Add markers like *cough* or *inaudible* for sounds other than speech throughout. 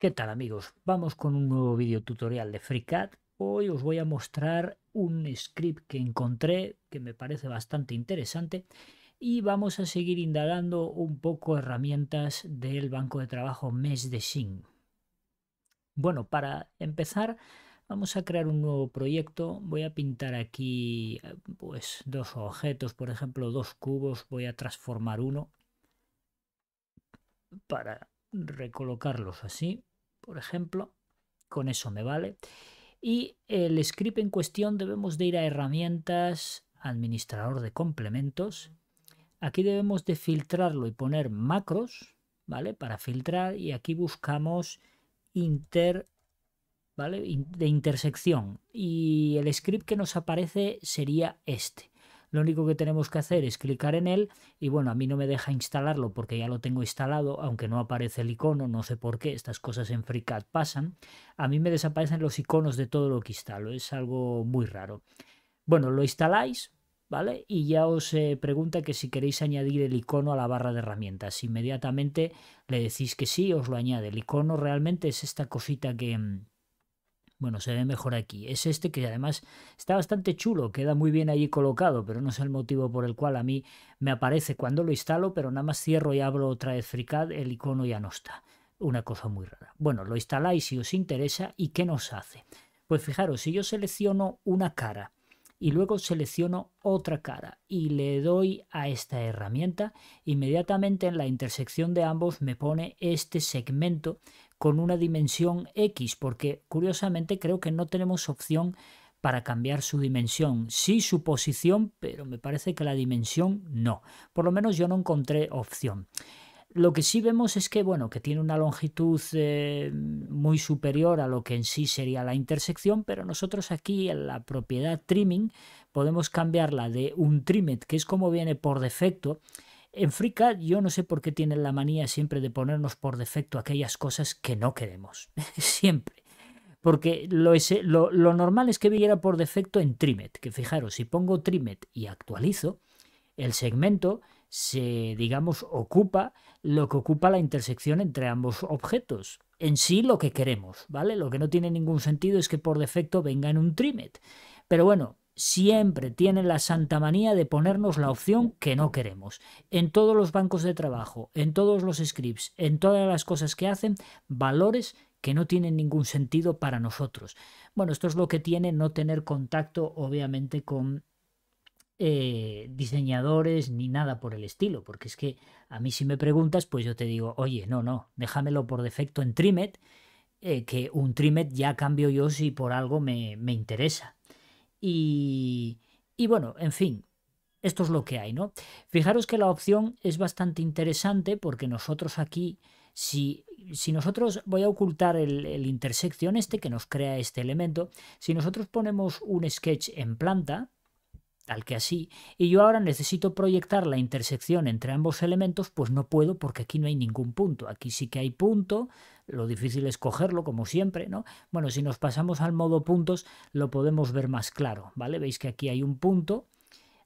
¿Qué tal amigos? Vamos con un nuevo video tutorial de FreeCAD. Hoy os voy a mostrar un script que encontré que me parece bastante interesante y vamos a seguir indagando un poco herramientas del banco de trabajo Mesh de Sing. Bueno, para empezar vamos a crear un nuevo proyecto. Voy a pintar aquí eh, pues dos objetos, por ejemplo dos cubos. Voy a transformar uno para recolocarlos así por ejemplo. Con eso me vale. Y el script en cuestión debemos de ir a herramientas, administrador de complementos. Aquí debemos de filtrarlo y poner macros, ¿vale? Para filtrar y aquí buscamos inter, ¿vale? De intersección. Y el script que nos aparece sería este. Lo único que tenemos que hacer es clicar en él y bueno, a mí no me deja instalarlo porque ya lo tengo instalado, aunque no aparece el icono, no sé por qué, estas cosas en FreeCAD pasan. A mí me desaparecen los iconos de todo lo que instalo, es algo muy raro. Bueno, lo instaláis, ¿vale? Y ya os eh, pregunta que si queréis añadir el icono a la barra de herramientas. Inmediatamente le decís que sí, os lo añade. El icono realmente es esta cosita que mm, bueno, se ve mejor aquí. Es este que además está bastante chulo, queda muy bien allí colocado, pero no es el motivo por el cual a mí me aparece cuando lo instalo, pero nada más cierro y abro otra vez FreeCAD, el icono ya no está. Una cosa muy rara. Bueno, lo instaláis si os interesa y ¿qué nos hace? Pues fijaros, si yo selecciono una cara y luego selecciono otra cara y le doy a esta herramienta, inmediatamente en la intersección de ambos me pone este segmento con una dimensión X, porque curiosamente creo que no tenemos opción para cambiar su dimensión. Sí su posición, pero me parece que la dimensión no. Por lo menos yo no encontré opción. Lo que sí vemos es que, bueno, que tiene una longitud eh, muy superior a lo que en sí sería la intersección, pero nosotros aquí en la propiedad trimming podemos cambiarla de un trimet que es como viene por defecto, en FreeCAD yo no sé por qué tienen la manía siempre de ponernos por defecto aquellas cosas que no queremos. *laughs* siempre. Porque lo, lo, normal es que viera por defecto en Trimet, que fijaros, si pongo Trimet y actualizo, el segmento se, digamos, ocupa lo que ocupa la intersección entre ambos objetos. En sí lo que queremos, ¿vale? Lo que no tiene ningún sentido es que por defecto venga en un Trimet. Pero bueno, siempre tiene la santa manía de ponernos la opción que no queremos. En todos los bancos de trabajo, en todos los scripts, en todas las cosas que hacen, valores que no tienen ningún sentido para nosotros. Bueno, esto es lo que tiene no tener contacto, obviamente, con eh, diseñadores ni nada por el estilo, porque es que a mí si me preguntas, pues yo te digo, oye, no, no, déjamelo por defecto en Trimet, eh, que un Trimet ya cambio yo si por algo me interesa. Y, bueno, en fin, esto es lo que hay, ¿no? Fijaros que la opción es bastante interesante porque nosotros aquí, si, nosotros, voy a ocultar el, intersección este que nos crea este elemento, si nosotros ponemos un sketch en planta, tal que así, y yo ahora necesito proyectar la intersección entre ambos elementos, pues no puedo porque aquí no hay ningún punto. Aquí sí que hay punto, lo difícil es cogerlo, como siempre, ¿no? Bueno, si nos pasamos al modo puntos, lo podemos ver más claro, ¿vale? Veis que aquí hay un punto,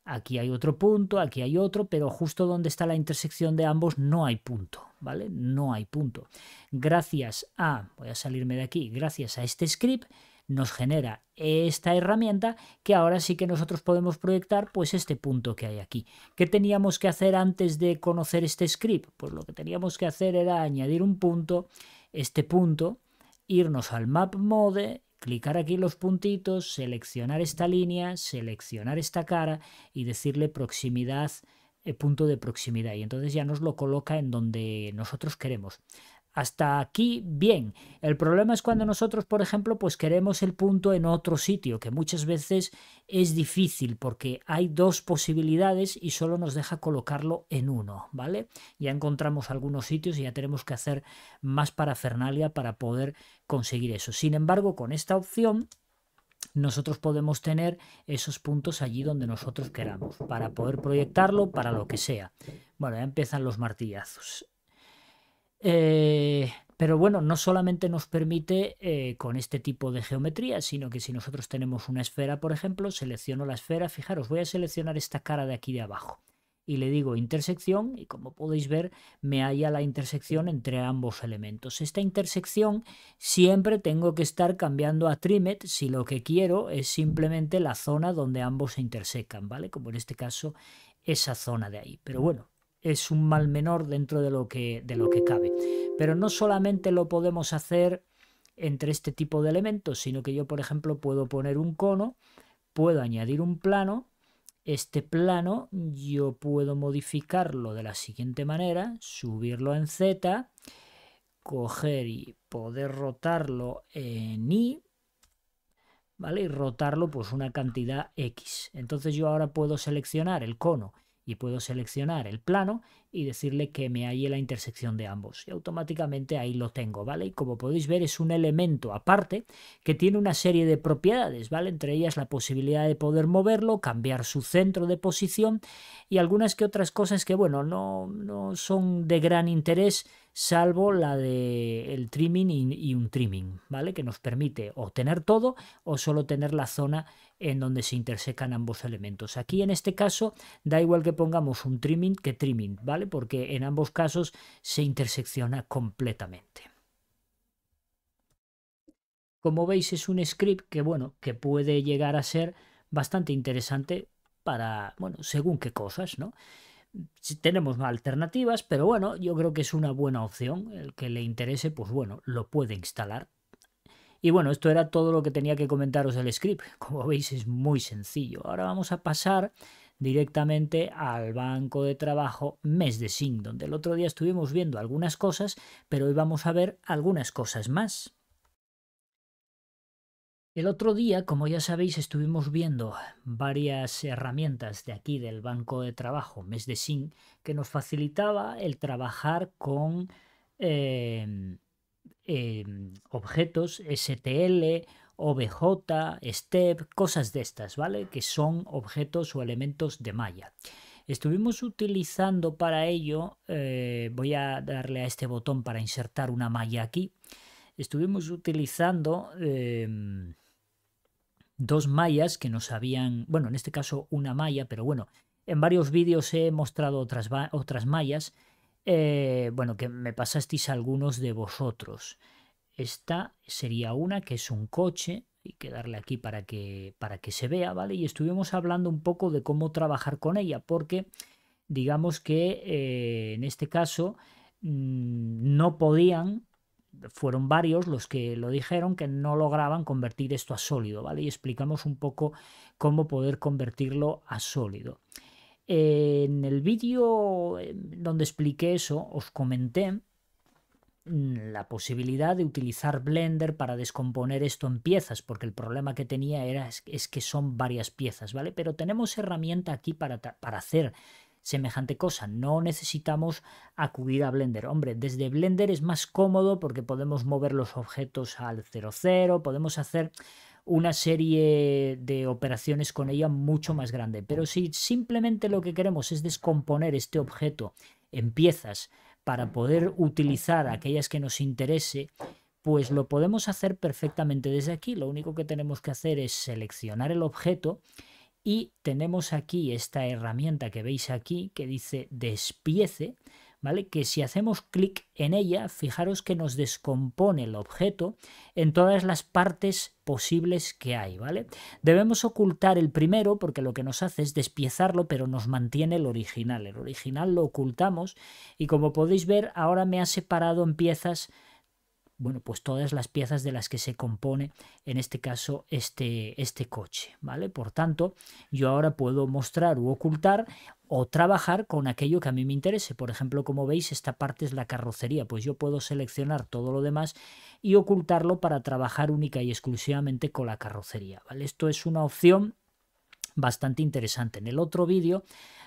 aquí hay otro punto, aquí hay otro, pero justo donde está la intersección de ambos no hay punto, ¿vale? No hay punto. Gracias a, voy a salirme de aquí, gracias a este script, nos genera esta herramienta que ahora sí que nosotros podemos proyectar pues este punto que hay aquí. ¿Qué teníamos que hacer antes de conocer este script? Pues lo que teníamos que hacer era añadir un punto, este punto, irnos al map mode, clicar aquí los puntitos, seleccionar esta línea, seleccionar esta cara y decirle proximidad el eh, punto de proximidad y entonces ya nos lo coloca en donde nosotros queremos. Hasta aquí, bien. El problema es cuando nosotros, por ejemplo, pues queremos el punto en otro sitio, que muchas veces es difícil porque hay dos posibilidades y solo nos deja colocarlo en uno, ¿vale? Ya encontramos algunos sitios y ya tenemos que hacer más parafernalia para poder conseguir eso. Sin embargo, con esta opción nosotros podemos tener esos puntos allí donde nosotros queramos, para poder proyectarlo, para lo que sea. Bueno, ya empiezan los martillazos. Eh, pero bueno, no solamente nos permite eh, con este tipo de geometría, sino que si nosotros tenemos una esfera, por ejemplo, selecciono la esfera, fijaros, voy a seleccionar esta cara de aquí de abajo y le digo intersección y como podéis ver me halla la intersección entre ambos elementos. Esta intersección siempre tengo que estar cambiando a trimet si lo que quiero es simplemente la zona donde ambos se intersecan, ¿vale? Como en este caso esa zona de ahí. Pero bueno, es un mal menor dentro de lo que, de lo que cabe. Pero no solamente lo podemos hacer entre este tipo de elementos, sino que yo, por ejemplo, puedo poner un cono, puedo añadir un plano, este plano yo puedo modificarlo de la siguiente manera, subirlo en Z, coger y poder rotarlo en Y, ¿vale? Y rotarlo pues una cantidad X. Entonces yo ahora puedo seleccionar el cono y puedo seleccionar el plano y decirle que me halle la intersección de ambos. Y automáticamente ahí lo tengo, ¿vale? Y como podéis ver es un elemento aparte que tiene una serie de propiedades, ¿vale? Entre ellas la posibilidad de poder moverlo, cambiar su centro de posición y algunas que otras cosas que, bueno, no, no son de gran interés salvo la de el trimming y, un trimming, ¿vale? Que nos permite obtener todo o solo tener la zona en donde se intersecan ambos elementos. Aquí en este caso da igual que pongamos un trimming que trimming, ¿vale? Porque en ambos casos se intersecciona completamente. Como veis es un script que bueno, que puede llegar a ser bastante interesante para, bueno, según qué cosas, ¿no? tenemos alternativas, pero bueno, yo creo que es una buena opción. El que le interese, pues bueno, lo puede instalar y bueno, esto era todo lo que tenía que comentaros del script. *laughs* Como veis es muy sencillo. Ahora vamos a pasar directamente al banco de trabajo mes de SIN, donde el otro día estuvimos viendo algunas cosas, pero hoy vamos a ver algunas cosas más. El otro día, como ya sabéis, estuvimos viendo varias herramientas de aquí del banco de trabajo mes de SIN que nos facilitaba el trabajar con eh, Em, objetos STL, OBJ, STEP, cosas de estas, ¿vale? Que son objetos o elementos de malla. Estuvimos utilizando para ello, eh, voy a darle a este botón para insertar una malla aquí. Estuvimos utilizando em, dos mallas que nos habían, bueno, en este caso una malla, pero bueno, en varios vídeos he mostrado otras, otras mallas eh, bueno, que me pasasteis algunos de vosotros. Esta sería una que es un coche, y quedarle aquí para que, para que se vea, ¿vale? Y estuvimos hablando un poco de cómo trabajar con ella, porque digamos que eh, en este caso mm, no podían, fueron varios los que lo dijeron, que no lograban convertir esto a sólido, ¿vale? Y explicamos un poco cómo poder convertirlo a sólido. En el vídeo em, donde expliqué eso, os comenté mm, la posibilidad de utilizar Blender para descomponer esto en piezas, porque el problema que tenía era es, que son varias piezas, ¿vale? Pero tenemos herramienta aquí para, para hacer semejante cosa. No necesitamos acudir a Blender. Hombre, desde Blender es más cómodo porque podemos mover los objetos al 00, podemos hacer una serie de operaciones con ella mucho más grande. Pero si simplemente lo que queremos es descomponer este objeto en piezas para poder utilizar aquellas que nos interese, pues lo podemos hacer perfectamente desde aquí. Lo único que tenemos que hacer es seleccionar el objeto y tenemos aquí esta herramienta que veis aquí que dice despiece ¿vale? Que si hacemos clic en ella, fijaros que nos descompone el objeto en todas las partes posibles que hay, ¿vale? Debemos ocultar el primero porque lo que nos hace es despiezarlo, pero nos mantiene el original. El original lo ocultamos y como podéis ver, ahora me ha separado en piezas bueno, pues todas las piezas de las que se compone, en este caso, este, este coche, ¿vale? Por tanto, yo ahora puedo mostrar u ocultar o trabajar con aquello que a mí me interese. Por ejemplo, como veis, esta parte es la carrocería, pues yo puedo seleccionar todo lo demás y ocultarlo para trabajar única y exclusivamente con la carrocería, ¿vale? Esto es una opción bastante interesante. En el otro vídeo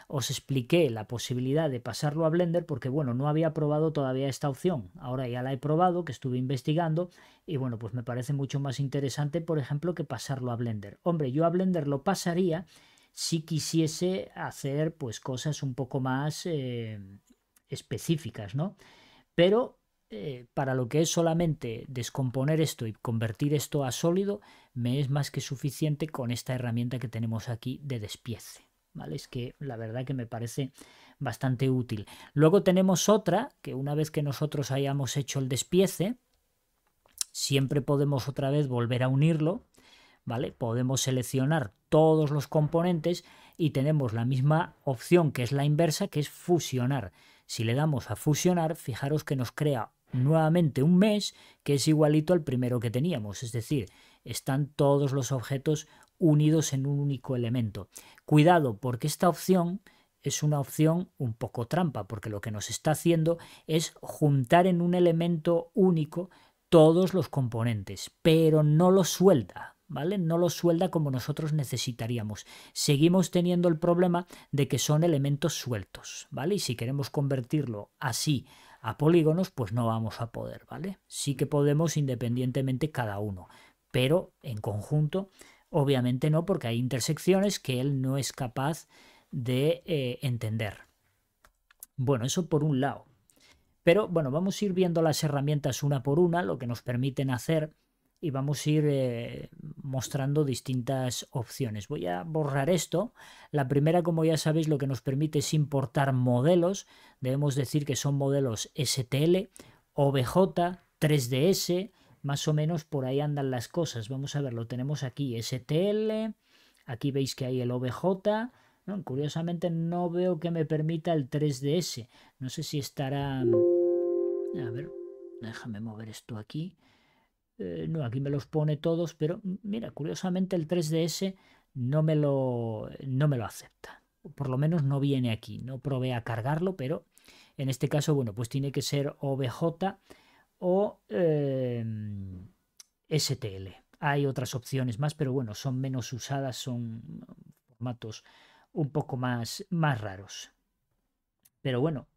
os expliqué la posibilidad de pasarlo a Blender porque, bueno, no había probado todavía esta opción. Ahora ya la he probado, que estuve investigando y, bueno, pues me parece mucho más interesante, por ejemplo, que pasarlo a Blender. Hombre, yo a Blender lo pasaría si quisiese hacer, pues, cosas un poco más eh, específicas, ¿no? Pero eh, para lo que es solamente descomponer esto y convertir esto a sólido, me es más que suficiente con esta herramienta que tenemos aquí de despiece. ¿vale? Es que la verdad que me parece bastante útil. Luego tenemos otra, que una vez que nosotros hayamos hecho el despiece, siempre podemos otra vez volver a unirlo, ¿vale? Podemos seleccionar todos los componentes y tenemos la misma opción que es la inversa, que es fusionar. Si le damos a fusionar, fijaros que nos crea nuevamente un mes que es igualito al primero que teníamos, es decir, están todos los objetos unidos en un único elemento. Cuidado, porque esta opción es una opción un poco trampa, porque lo que nos está haciendo es juntar en un elemento único todos los componentes, pero no lo suelda, ¿vale? No lo suelda como nosotros necesitaríamos. Seguimos teniendo el problema de que son elementos sueltos, ¿vale? Y si queremos convertirlo así a polígonos, pues no vamos a poder, ¿vale? Sí que podemos independientemente cada uno, pero en conjunto Obviamente no, porque hay intersecciones que él no es capaz de eh, entender. Bueno, eso por un lado. Pero bueno, vamos a ir viendo las herramientas una por una, lo que nos permiten hacer, y vamos a ir eh, mostrando distintas opciones. Voy a borrar esto. La primera, como ya sabéis, lo que nos permite es importar modelos. Debemos decir que son modelos STL, OBJ, 3DS, más o menos por ahí andan las cosas. Vamos a ver, lo tenemos aquí, STL, aquí veis que hay el OBJ. Curiosamente no veo que me permita el 3DS. No sé si estará... Mm, a ver, déjame mover esto aquí. Eh, no, aquí me los pone todos, pero mira, curiosamente el 3DS no me lo, no me lo acepta. Por lo menos no viene aquí. No probé a cargarlo, pero en este caso, bueno, pues tiene que ser OBJ o em, STL. Hay otras opciones más, pero bueno, son menos usadas, son formatos un poco más, más raros. Pero bueno,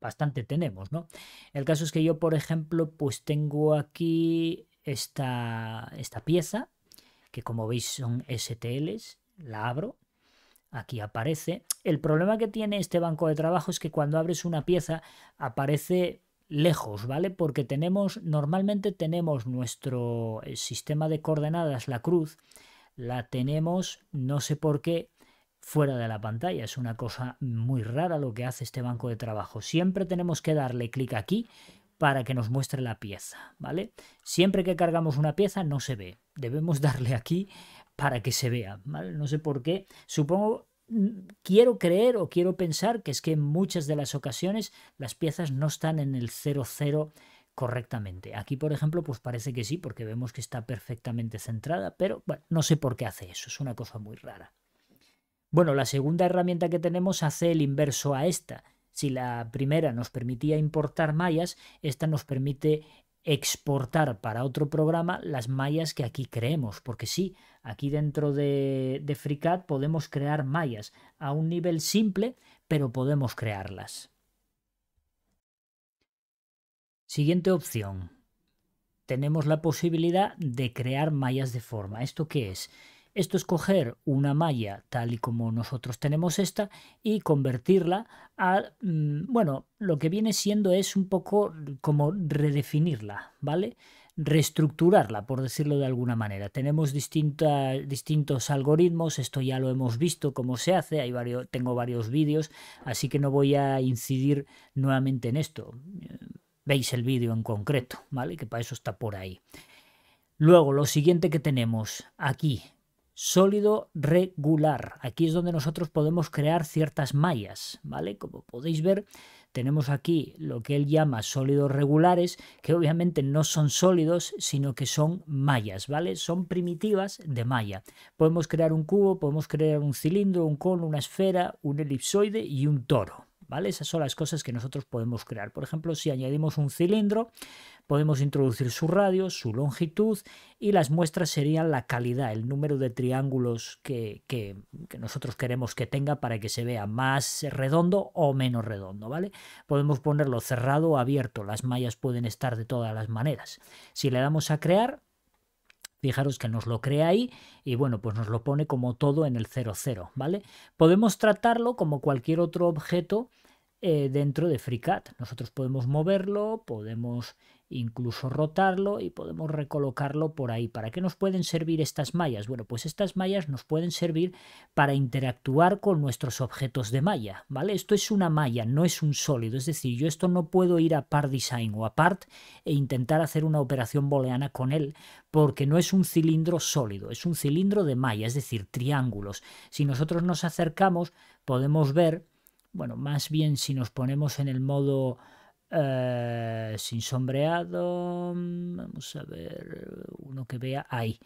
bastante tenemos, ¿no? El caso es que yo, por ejemplo, pues tengo aquí esta, esta pieza, que como veis son STLs, la abro, aquí aparece. El problema que tiene este banco de trabajo es que cuando abres una pieza aparece lejos, ¿vale? Porque tenemos, normalmente tenemos nuestro eh, sistema de coordenadas, la cruz, la tenemos, no sé por qué, fuera de la pantalla. Es una cosa muy rara lo que hace este banco de trabajo. Siempre tenemos que darle clic aquí para que nos muestre la pieza, ¿vale? Siempre que cargamos una pieza no se ve. Debemos *laughs* darle aquí para que se vea, ¿vale? No sé por qué. Supongo quiero creer o quiero pensar que es que en muchas de las ocasiones las piezas no están en el 0,0 correctamente. Aquí, por ejemplo, pues parece que sí, porque vemos que está perfectamente centrada, pero no sé por qué hace eso, es una cosa muy rara. Bueno, la segunda herramienta que tenemos hace el inverso a esta. Si la primera nos permitía importar mallas, esta nos permite exportar para otro programa las mallas que aquí creemos, porque sí, Aquí dentro de, de FreeCAD podemos crear mallas a un nivel simple, pero podemos crearlas. Siguiente opción. Tenemos la posibilidad de crear mallas de forma. ¿Esto qué es? Esto es coger una malla tal y como nosotros tenemos esta y convertirla a, mm, bueno, lo que viene siendo es un poco como redefinirla, ¿vale? reestructurarla, por decirlo de alguna manera. Tenemos distintas distintos algoritmos, esto ya lo hemos visto cómo se hace, hay varios, tengo varios vídeos, así que no voy a incidir nuevamente en esto. Veis el vídeo en concreto, ¿vale? Que para eso está por ahí. Luego, lo siguiente que tenemos aquí, sólido regular. Aquí es donde nosotros podemos crear ciertas mallas, ¿vale? Como podéis ver, tenemos aquí lo que él llama sólidos regulares, que obviamente no son sólidos, sino que son mallas, ¿vale? Son primitivas de malla. Podemos crear un cubo, podemos crear un cilindro, un cono, una esfera, un elipsoide y un toro, ¿vale? Esas son las cosas que nosotros podemos crear. Por ejemplo, si añadimos un cilindro, Podemos introducir su radio, su longitud y las muestras serían la calidad, el número de triángulos que, que, nosotros queremos que tenga para que se vea más redondo o menos redondo, ¿vale? Podemos ponerlo cerrado o abierto, las mallas pueden estar de todas las maneras. Si le damos a crear, Fijaros que nos lo crea ahí y bueno, pues nos lo pone como todo en el 00, ¿vale? Podemos tratarlo como cualquier otro objeto eh, dentro de FreeCAD. Nosotros podemos moverlo, podemos incluso rotarlo y podemos recolocarlo por ahí. ¿Para qué nos pueden servir estas mallas? Bueno, pues estas mallas nos pueden servir para interactuar con nuestros objetos de malla, ¿vale? Esto es una malla, no es un sólido, es decir, yo esto no puedo ir a part design o a part e intentar hacer una operación booleana con él, porque no es un cilindro sólido, es un cilindro de malla, es decir, triángulos. Si nosotros nos acercamos, podemos ver, bueno, más bien si nos ponemos en el modo eh, sin sombreado, mm, vamos a ver, uno que vea ahí.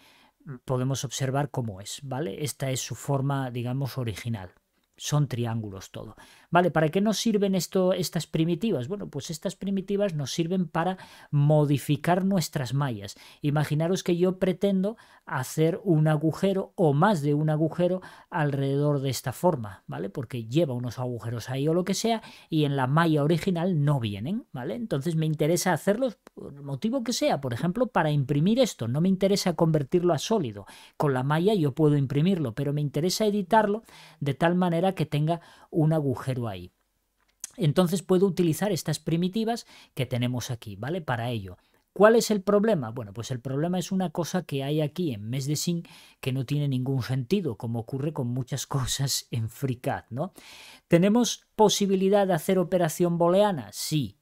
Mm, podemos observar cómo es, ¿vale? Esta es su forma, digamos, original. Son triángulos todo. Vale, ¿para qué nos sirven esto, estas primitivas? Bueno, pues estas primitivas nos sirven para modificar nuestras mallas. Imaginaros que yo pretendo hacer un agujero o más de un agujero alrededor de esta forma, ¿vale? Porque lleva unos agujeros ahí o lo que sea y en la malla original no vienen, ¿vale? Entonces me interesa hacerlos por el motivo que sea, por ejemplo, para imprimir esto, no me interesa convertirlo a sólido. Con la malla yo puedo imprimirlo, pero me interesa editarlo de tal manera que tenga un agujero ahí. Entonces puedo utilizar estas primitivas que tenemos aquí, ¿vale? Para ello. ¿Cuál es el problema? Bueno, pues el problema es una cosa que hay aquí en mes de sin que no tiene ningún sentido, como ocurre con muchas *laughs* cosas en FreeCAD, ¿no? ¿Tenemos posibilidad de hacer operación booleana? Sí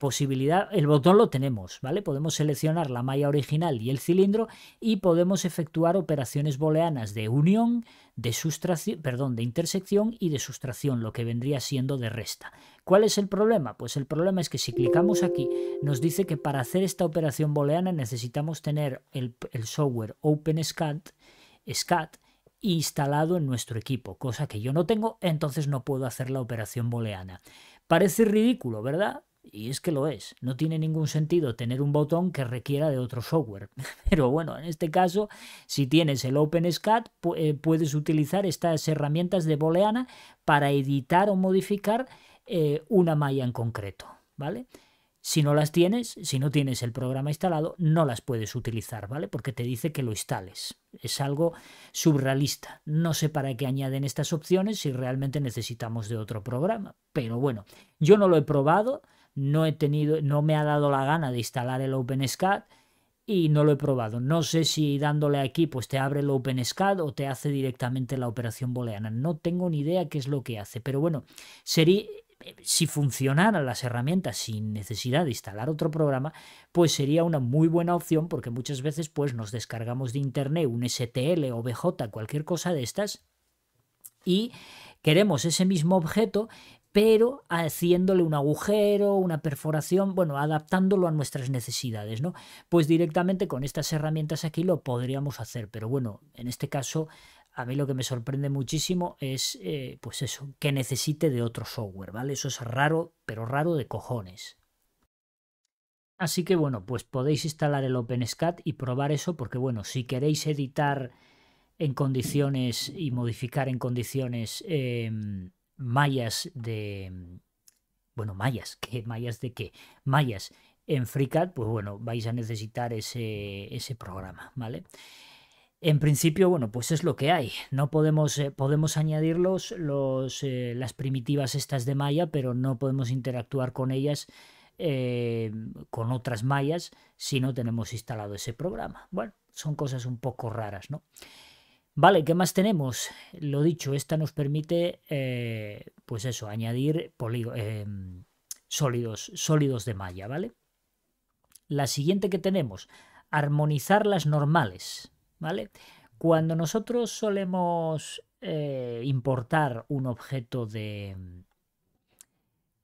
posibilidad, el botón lo tenemos, ¿vale? Podemos seleccionar la malla original y el cilindro y podemos efectuar operaciones booleanas de unión, de sustracción, perdón, de intersección y de sustracción, lo que vendría siendo de resta. ¿Cuál es el problema? Pues el problema es que si clicamos aquí nos dice que para hacer esta operación booleana necesitamos tener el, software OpenSCAD, instalado en nuestro equipo, cosa que yo no tengo, entonces no puedo hacer la operación booleana. Parece ridículo, ¿verdad? Y es que lo es. No tiene ningún sentido tener un botón que requiera de otro software. *laughs* Pero bueno, en este caso, si tienes el OpenSCAD, eh, puedes utilizar estas herramientas de Booleana para editar o modificar eh, una malla en concreto. ¿Vale? Si no las tienes, si no tienes el programa instalado, no las puedes utilizar, ¿vale? Porque te dice que lo instales. Es algo subrealista, No sé para qué añaden estas opciones si realmente necesitamos de otro programa. Pero bueno, yo no lo he probado no he tenido, no me ha dado la gana de instalar el OpenSCAD y no lo he probado. No sé si dándole aquí pues te abre el OpenSCAD o te hace directamente la operación booleana. No tengo ni idea qué es lo que hace, pero bueno, sería si funcionaran las herramientas sin necesidad de instalar otro programa, pues sería una muy buena opción porque muchas veces pues nos descargamos de internet un STL o BJ, cualquier cosa de estas y queremos ese mismo objeto, pero haciéndole un agujero, una perforación, bueno, adaptándolo a nuestras necesidades, ¿no? Pues directamente con estas herramientas aquí lo podríamos hacer, pero bueno, en este caso a mí lo que me sorprende muchísimo es, eh, pues eso, que necesite de otro software, ¿vale? Eso es raro, pero raro de cojones. Así que bueno, pues podéis instalar el OpenSCAD y probar eso, porque bueno, si queréis editar en condiciones y modificar en condiciones... Em, mallas de... Bueno, mallas, ¿qué? ¿Mallas de qué? Mallas en FreeCAD, pues bueno, vais a necesitar ese, ese programa, ¿vale? En principio, bueno, pues es lo que hay. No podemos, eh, podemos añadir los, eh, las primitivas estas de malla, pero no podemos interactuar con ellas eh, con otras mallas si no tenemos instalado ese programa. Bueno, son cosas un poco raras, ¿no? Vale, ¿qué más tenemos? Lo dicho, esta nos permite, eh, pues eso, añadir eh, sólidos, sólidos de malla, ¿vale? La siguiente que tenemos, armonizar las normales, ¿vale? Cuando nosotros solemos eh, importar un objeto de,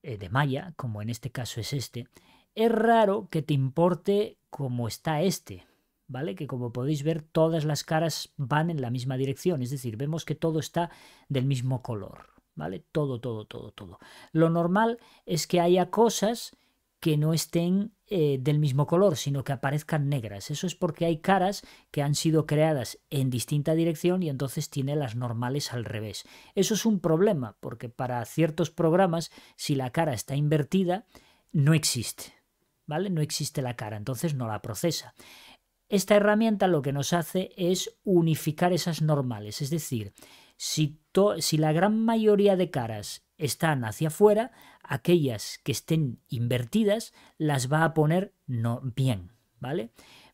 de malla, como en este caso es este, es raro que te importe como está este, ¿vale? Que como podéis ver, todas las caras van en la misma dirección, es decir, vemos que todo está del mismo color, ¿vale? Todo, todo, todo, todo. Lo normal es que haya cosas que no estén eh, del mismo color, sino que aparezcan negras. Eso es porque hay caras que han sido creadas en distinta dirección y entonces tiene las normales al revés. Eso es un problema, porque para ciertos programas, si la cara está invertida, no existe. ¿Vale? No existe la cara, entonces no la procesa. Esta herramienta lo que nos hace es unificar esas normales, es decir, si, la gran mayoría de caras están hacia afuera, aquellas que estén invertidas las va a poner no bien, ¿vale?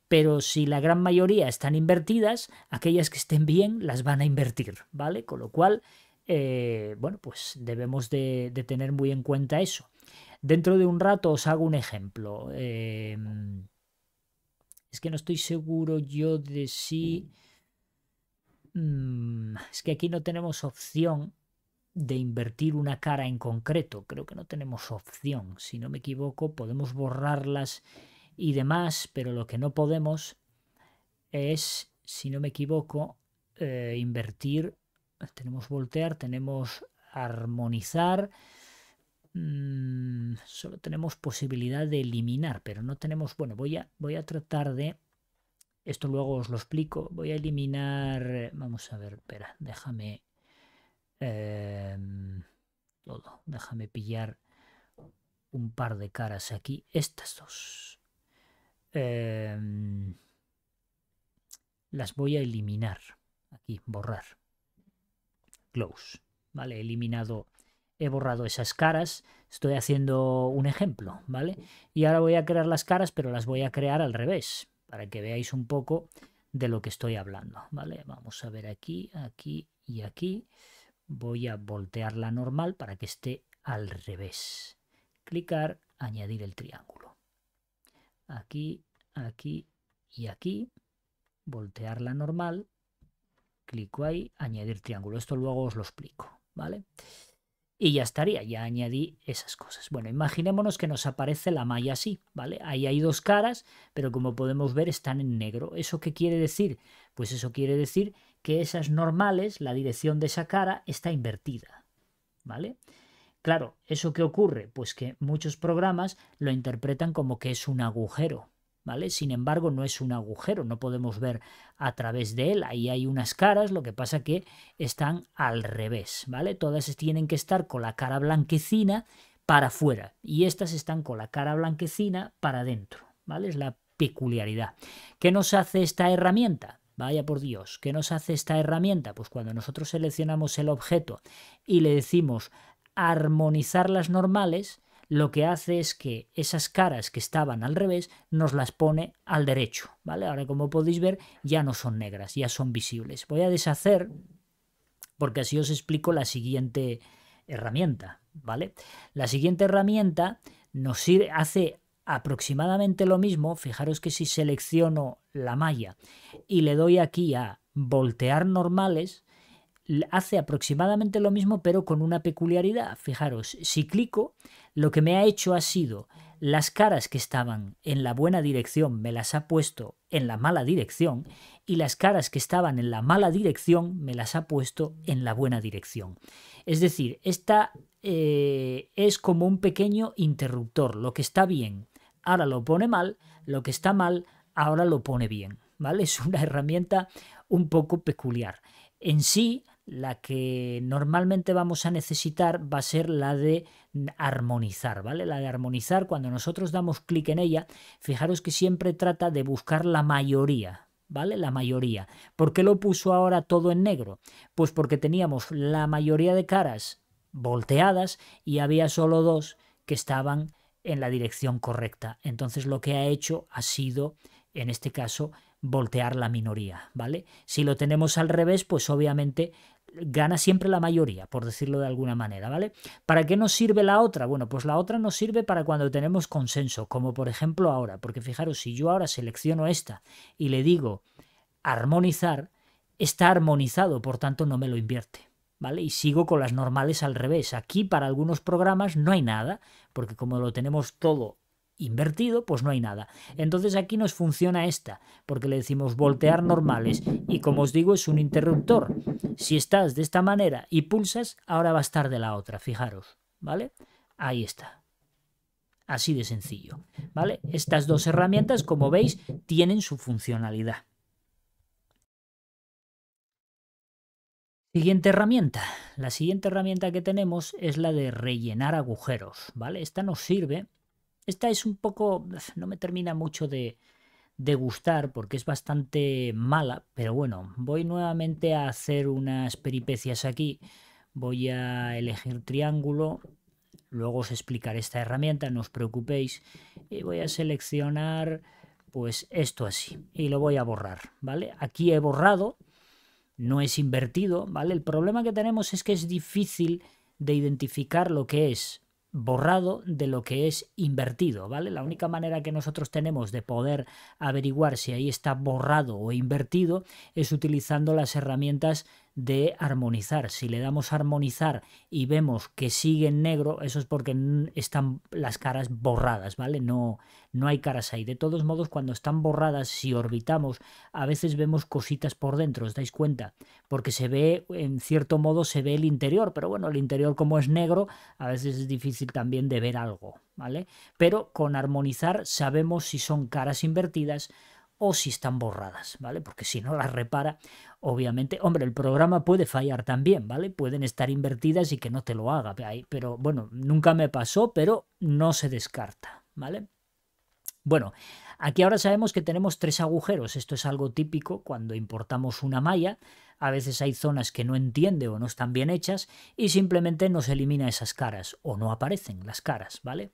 pero si la gran mayoría están invertidas, aquellas que estén bien las van a invertir, ¿vale? Con lo cual, eh, bueno, pues debemos de, tener muy en cuenta eso. Dentro de un rato os hago un ejemplo. Em, es que no estoy seguro yo de si... Mm, es que aquí no tenemos opción de invertir una cara en concreto. Creo que no tenemos opción. Si no me equivoco, podemos borrarlas y demás, pero lo que no podemos es, si no me equivoco, eh, invertir. Tenemos voltear, tenemos armonizar. Mm, solo tenemos posibilidad de eliminar, pero no tenemos, bueno, voy a, voy a tratar de, esto luego os lo explico, voy a eliminar, vamos a ver, espera, déjame em, todo, déjame pillar un par de caras aquí, estas dos. Em, las voy a eliminar. Aquí, borrar. Close. Vale, he eliminado he borrado esas caras, estoy haciendo un ejemplo, ¿vale? Y ahora voy a crear las caras, pero las voy a crear al revés, para que veáis un poco de lo que estoy hablando, ¿vale? Vamos a ver aquí, aquí y aquí. Voy a voltear la normal para que esté al revés. Clicar, añadir el triángulo. Aquí, aquí y aquí. Voltear la normal. Clico ahí, añadir triángulo. Esto luego os lo explico, ¿vale? y ya estaría, ya añadí esas cosas. Bueno, imaginémonos que nos aparece la malla así, ¿vale? Ahí hay dos caras, pero como podemos ver están en negro. ¿Eso qué quiere decir? Pues eso quiere decir que esas normales, la dirección de esa cara está invertida, ¿vale? Claro, ¿eso qué ocurre? Pues que muchos programas lo interpretan como que es un agujero, sin embargo, no es un agujero, no podemos ver a través de él. Ahí hay unas caras, lo que pasa que están al revés, ¿vale? Todas tienen que estar con la cara blanquecina para afuera y estas están con la cara blanquecina para adentro, Es la peculiaridad. ¿Qué nos hace esta herramienta? Vaya por Dios, ¿qué nos hace esta herramienta? Pues cuando nosotros seleccionamos el objeto y le decimos armonizar las normales, lo que hace es que esas caras que estaban al revés nos las pone al derecho, ¿vale? Ahora como podéis ver ya no son negras, ya son visibles. Voy a deshacer porque así os explico la siguiente herramienta, ¿vale? La siguiente herramienta nos sirve, hace aproximadamente lo mismo, fijaros que si selecciono la malla y le doy aquí a voltear normales, hace aproximadamente lo mismo pero con una peculiaridad. Fijaros, si clico, lo que me ha hecho ha sido las caras que estaban en la buena dirección me las ha puesto en la mala dirección y las caras que estaban en la mala dirección me las ha puesto en la buena dirección. Es decir, esta eh, es como un pequeño interruptor. Lo que está bien, ahora lo pone mal, lo que está mal, ahora lo pone bien. ¿Vale? *laughs* Es una herramienta un poco peculiar. En sí, la que normalmente vamos a necesitar va a ser la de armonizar, ¿vale? La de armonizar, cuando nosotros damos clic en ella, fijaros que siempre trata de buscar la mayoría, ¿vale? La mayoría. ¿Por qué lo puso ahora todo en negro? Pues porque teníamos la mayoría de caras volteadas y había solo dos que estaban en la dirección correcta. Entonces lo que ha hecho ha sido, en este caso, voltear la minoría, ¿vale? Si lo tenemos al revés, pues obviamente gana siempre la mayoría, por decirlo de alguna manera, ¿vale? ¿Para qué nos sirve la otra? Bueno, pues la otra nos sirve para cuando tenemos consenso, como por ejemplo ahora, porque fijaros, si yo ahora selecciono esta y le digo armonizar, está armonizado, por tanto no me lo invierte. ¿Vale? Y sigo con las normales al revés. Aquí para algunos programas no hay nada, porque como lo tenemos todo invertido, pues no hay nada. Entonces aquí nos funciona esta, porque le decimos voltear normales y como os digo es un interruptor. Si estás de esta manera y pulsas, ahora va a estar de la otra, fijaros, ¿vale? Ahí está. Así de sencillo, ¿vale? Estas dos herramientas, como veis, tienen su funcionalidad. Siguiente herramienta. La siguiente herramienta que tenemos es la de rellenar agujeros, ¿vale? Esta nos sirve esta es un poco, no me termina mucho de, gustar porque es bastante mala, pero bueno, voy nuevamente a hacer unas peripecias aquí. Voy a elegir triángulo, luego os explicaré esta herramienta, no os preocupéis. Y voy a seleccionar pues esto así y lo voy a borrar, ¿vale? Aquí he borrado, no es invertido, ¿vale? El problema que tenemos es que es difícil de identificar lo que es borrado de lo que es invertido, ¿vale? La única manera que nosotros tenemos de poder averiguar si ahí está borrado o invertido es utilizando las herramientas de armonizar. Si le damos a armonizar y vemos que sigue en negro, eso es porque están las caras borradas, ¿vale? No, no hay caras ahí. De todos modos, cuando están borradas, si orbitamos, a veces vemos cositas por dentro, ¿os dais cuenta? Porque se ve, en cierto modo, se ve el interior, pero bueno, el interior como es negro, a veces es difícil también de ver algo, ¿vale? Pero con armonizar sabemos si son caras invertidas, o si están borradas, ¿vale? Porque si no las repara, obviamente, hombre, el programa puede fallar también, ¿vale? Pueden estar invertidas y que no te lo haga, pero bueno, nunca me pasó, pero no se descarta, ¿vale? Bueno, aquí ahora sabemos que tenemos tres agujeros, esto es algo típico cuando importamos una malla, a veces hay zonas que no entiende o no están bien hechas y simplemente nos elimina esas caras o no aparecen las caras, ¿vale?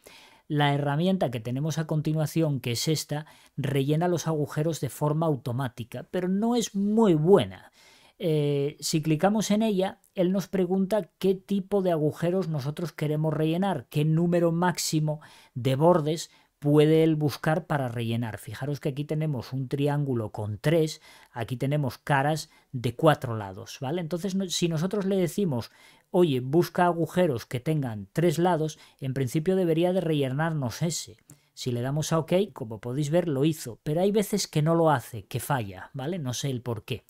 La herramienta que tenemos a continuación, que es esta, rellena los agujeros de forma automática, pero no es muy buena. Eh, si clicamos en ella, él nos pregunta qué tipo de agujeros nosotros queremos rellenar, qué número máximo de bordes puede él buscar para rellenar. Fijaros que aquí tenemos un triángulo con tres, aquí tenemos caras de cuatro lados, ¿vale? Entonces, si nosotros le decimos, oye, busca agujeros que tengan tres lados, en principio debería de rellenarnos ese. Si le damos a OK, como podéis ver, lo hizo, pero hay veces que no lo hace, que falla, ¿vale? No sé el por qué.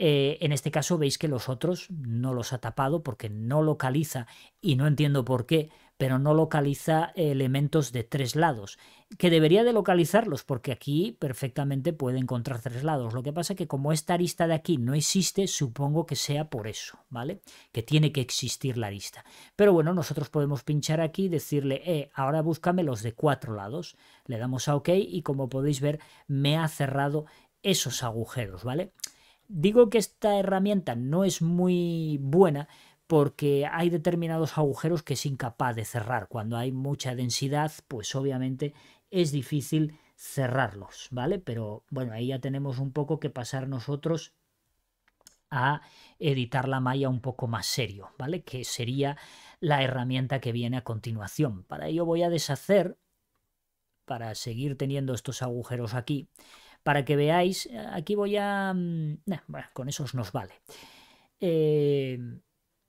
Eh, en este caso veis que los otros no los ha tapado porque no localiza y no entiendo por qué, pero no localiza elementos de tres lados, que debería de localizarlos porque aquí perfectamente puede encontrar tres lados. Lo que pasa es que como esta arista de aquí no existe, supongo que sea por eso, ¿vale? Que tiene que existir la arista. Pero bueno, nosotros podemos pinchar aquí y decirle, eh, ahora búscame los de cuatro lados. Le damos a OK y como podéis ver, me ha cerrado esos agujeros, ¿vale? Digo que esta herramienta no es muy buena porque hay determinados agujeros que es incapaz de cerrar. Cuando hay mucha densidad, pues obviamente es difícil cerrarlos, ¿vale? Pero bueno, ahí ya tenemos un poco que pasar nosotros a editar la malla un poco más serio, ¿vale? Que sería la herramienta que viene a continuación. Para ello voy a deshacer, para seguir teniendo estos agujeros aquí, para que veáis, aquí voy a... Mm, bueno, con esos nos vale. Eh,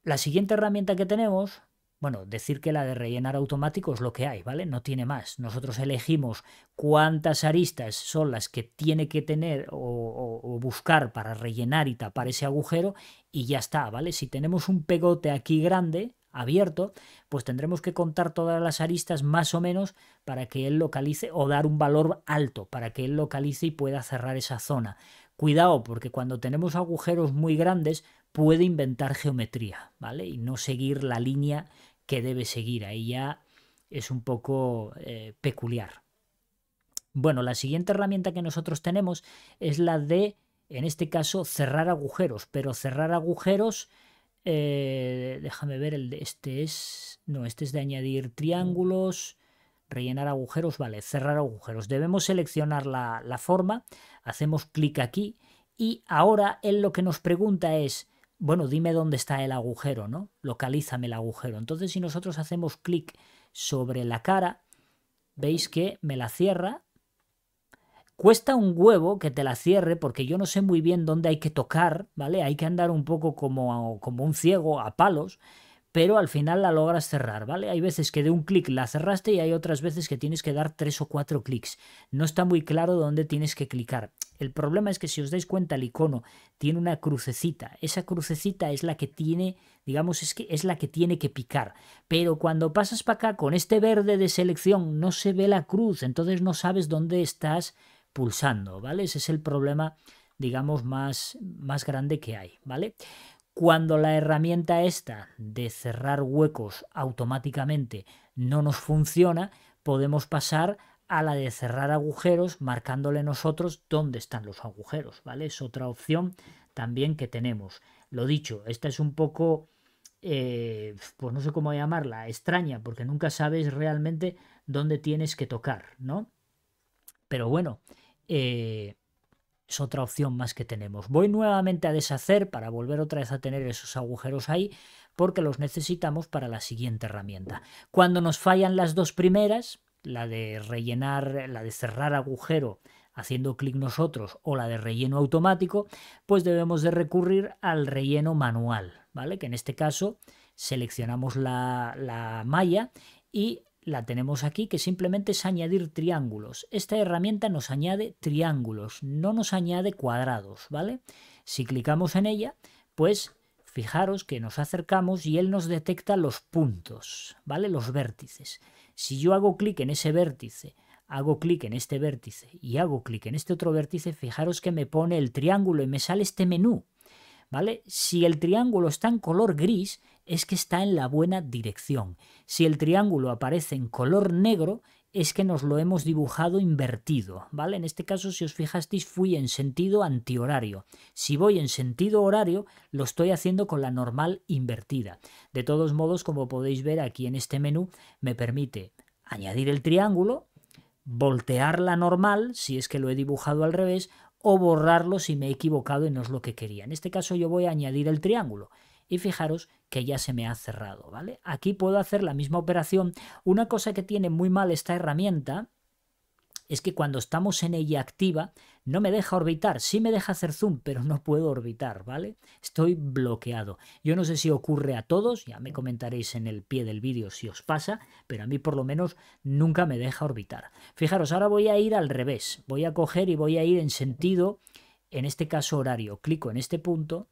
la siguiente herramienta que tenemos, bueno, decir que la de rellenar automático es lo que hay, ¿vale? No tiene más. Nosotros elegimos cuántas aristas son las que tiene que tener o, buscar para rellenar y tapar ese agujero y ya está, ¿vale? Si tenemos un pegote aquí grande, abierto, pues tendremos que contar todas las aristas más o menos para que él localice o dar un valor alto para que él localice y pueda cerrar esa zona. Cuidado, porque cuando tenemos agujeros muy grandes, puede inventar geometría, ¿vale? Y no seguir la línea que debe seguir. Ahí ya es un poco eh, peculiar. Bueno, la siguiente herramienta que nosotros tenemos es la de, en este caso, cerrar agujeros, pero cerrar agujeros... Eh, déjame ver, el de, este es. No, este es de añadir triángulos, rellenar agujeros, vale, cerrar agujeros. Debemos seleccionar la, la forma, hacemos clic aquí y ahora él lo que nos pregunta es bueno, dime dónde está el agujero, ¿no? Localízame el agujero. Entonces, si nosotros hacemos clic sobre la cara, veis que me la cierra. Cuesta un huevo que te la cierre porque yo no sé muy bien dónde hay que tocar, ¿vale? Hay que andar un poco como, como un ciego a palos pero al final la logras cerrar, ¿vale? Hay veces que de un clic la cerraste y hay otras veces que tienes que dar tres o cuatro clics. No está muy claro dónde tienes que clicar. El problema es que si os dais cuenta el icono tiene una crucecita. Esa crucecita es la que tiene, digamos, es que es la que tiene que picar. Pero cuando pasas para acá con este verde de selección no se ve la cruz, entonces no sabes dónde estás pulsando, ¿vale? Ese es el problema, digamos, más, más grande que hay, ¿vale? Cuando la herramienta esta de cerrar huecos automáticamente no nos funciona, podemos pasar a la de cerrar agujeros marcándole nosotros dónde están los agujeros, ¿vale? Es otra opción también que tenemos. Lo dicho, esta es un poco, eh, pues no sé cómo llamarla, extraña, porque nunca sabes realmente dónde tienes que tocar, ¿no? Pero bueno, eh, es otra opción más que tenemos. Voy nuevamente a deshacer para volver otra vez a tener esos agujeros ahí porque los necesitamos para la siguiente herramienta. Cuando nos fallan las dos primeras, la de rellenar, la de cerrar agujero haciendo clic nosotros o la de relleno automático, pues debemos de recurrir al relleno manual, ¿vale? Que en este caso seleccionamos la, la malla y la tenemos aquí, que simplemente es añadir triángulos. Esta herramienta nos añade triángulos, no nos añade cuadrados, ¿vale? Si clicamos en ella, pues fijaros que nos acercamos y él nos detecta los puntos, ¿vale? Los vértices. Si yo hago clic en ese vértice, hago clic en este vértice y hago clic en este otro vértice, fijaros que me pone el triángulo y me sale este menú. ¿Vale? Si el triángulo está en color gris, es que está en la buena dirección. Si el triángulo aparece en color negro, es que nos lo hemos dibujado invertido, ¿vale? En este caso, si os fijasteis, fui en sentido antihorario. Si voy en sentido horario, lo estoy haciendo con la normal invertida. De todos modos, como podéis ver aquí en este menú, me permite añadir el triángulo, voltear la normal, si es que lo he dibujado al revés, o borrarlo si me he equivocado y no es lo que quería. En este caso yo voy a añadir el triángulo y fijaros que ya se me ha cerrado, ¿vale? Aquí puedo hacer la misma operación. Una cosa que tiene muy mal esta herramienta es que cuando estamos en ella activa no me deja orbitar, sí me deja hacer zoom, pero no puedo orbitar, ¿vale? Estoy bloqueado. Yo no sé si ocurre a todos, ya me comentaréis en el pie del vídeo si os pasa, pero a mí por lo menos nunca me deja orbitar. Fijaros, ahora voy a ir al revés, voy a coger y voy a ir en sentido, en este caso horario, clico en este punto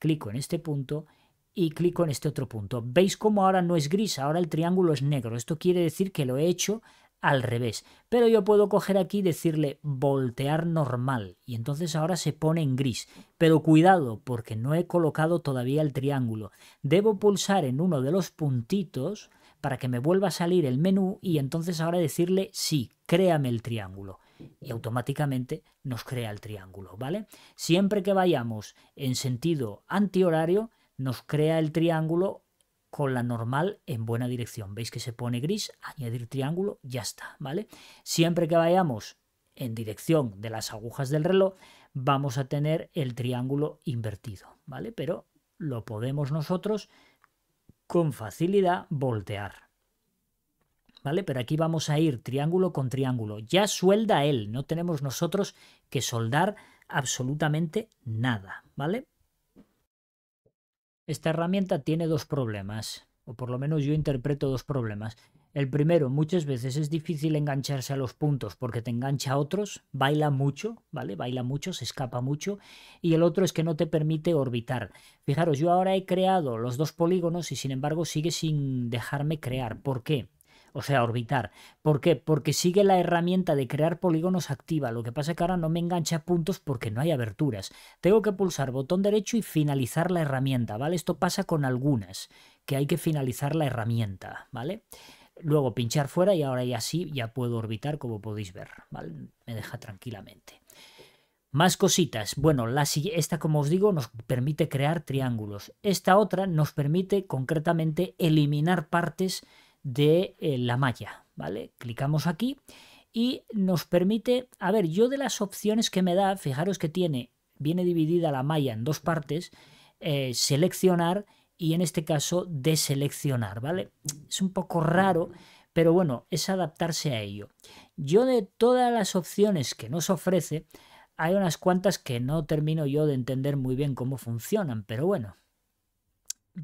clico en este punto y clico en este otro punto. ¿Veis cómo ahora no es gris? Ahora el triángulo es negro. Esto quiere decir que lo he hecho al revés. Pero yo puedo coger aquí y decirle voltear normal y entonces ahora se pone en gris. Pero cuidado porque no he colocado todavía el triángulo. Debo pulsar en uno de los puntitos para que me vuelva a salir el menú y entonces ahora decirle sí, créame el triángulo y automáticamente nos crea el triángulo, ¿vale? Siempre que vayamos en sentido antihorario, nos crea el triángulo con la normal en buena dirección. ¿Veis que se pone gris? Añadir triángulo, ya está, ¿vale? Siempre que vayamos en dirección de las agujas del reloj, vamos a tener el triángulo invertido, ¿vale? Pero lo podemos nosotros con facilidad voltear. Pero aquí vamos a ir triángulo con triángulo. Ya suelda él, no tenemos nosotros que soldar absolutamente nada, ¿vale? Esta herramienta tiene dos problemas, o por lo menos yo interpreto dos problemas. El primero, muchas veces es difícil engancharse a los puntos porque te engancha a otros, baila mucho, ¿vale? Baila mucho, se escapa mucho. Y el otro es que no te permite orbitar. Fijaros, yo ahora he creado los dos polígonos y sin embargo sigue sin dejarme crear. ¿Por qué? o sea, orbitar. ¿Por qué? Porque sigue la herramienta de crear polígonos activa, lo que pasa es que ahora no me engancha puntos porque no hay aberturas. Tengo que pulsar botón derecho y finalizar la herramienta, ¿vale? Esto pasa con algunas, que hay que finalizar la herramienta, ¿vale? Luego pinchar fuera y ahora ya sí, ya puedo orbitar como podéis ver, ¿vale? Me deja tranquilamente. Más cositas. Bueno, la, esta, como os digo, nos permite crear triángulos. Esta otra nos permite concretamente eliminar partes de eh, la malla, ¿vale? Clicamos aquí y nos permite, a ver, yo de las opciones que me da, fijaros que tiene, viene dividida la malla en dos partes, eh, seleccionar y en este caso deseleccionar, ¿vale? Es un poco raro, pero bueno, es adaptarse a ello. Yo de todas las opciones que nos ofrece, hay unas cuantas que no termino yo de entender muy bien cómo funcionan, pero bueno,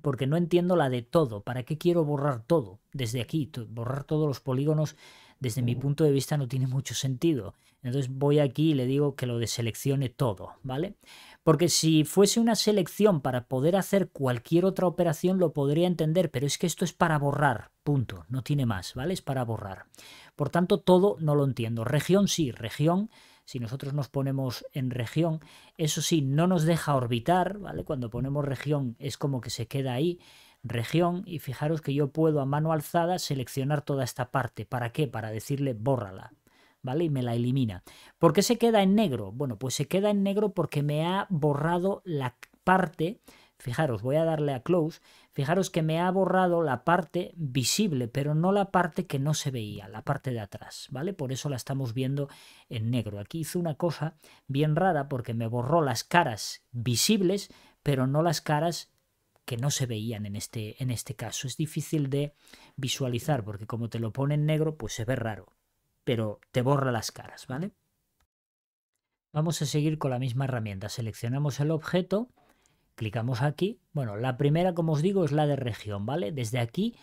porque no entiendo la de todo. ¿Para qué quiero borrar todo desde aquí? Borrar todos los polígonos desde mi punto de vista no tiene mucho sentido. Entonces voy aquí y le digo que lo deseleccione todo, ¿vale? Porque si fuese una selección para poder hacer cualquier otra operación lo podría entender, pero es que esto es para borrar, punto, no tiene más, ¿vale? Es para borrar. Por tanto, todo no lo entiendo. Región sí, región si nosotros nos ponemos en región, eso sí, no nos deja orbitar, ¿vale? Cuando ponemos región es como que se queda ahí, región, y fijaros que yo puedo a mano alzada seleccionar toda esta parte. ¿Para qué? Para decirle bórrala, ¿vale? Y me la elimina. ¿Por qué se queda en negro? Bueno, pues se queda en negro porque me ha borrado la parte... Fijaros, voy a darle a close, Fijaros que me ha borrado la parte visible, pero no la parte que no se veía, la parte de atrás, ¿vale? Por eso la estamos viendo en negro. Aquí hizo una cosa bien rara porque me borró las caras visibles, pero no las caras que no se veían en este, en este caso. Es difícil de visualizar porque como te lo pone en negro, pues se ve raro, pero te borra las caras, ¿vale? Vamos a seguir con la misma herramienta. Seleccionamos el objeto Clicamos aquí. Bueno, la primera, como os digo, es la de región, ¿vale? Desde aquí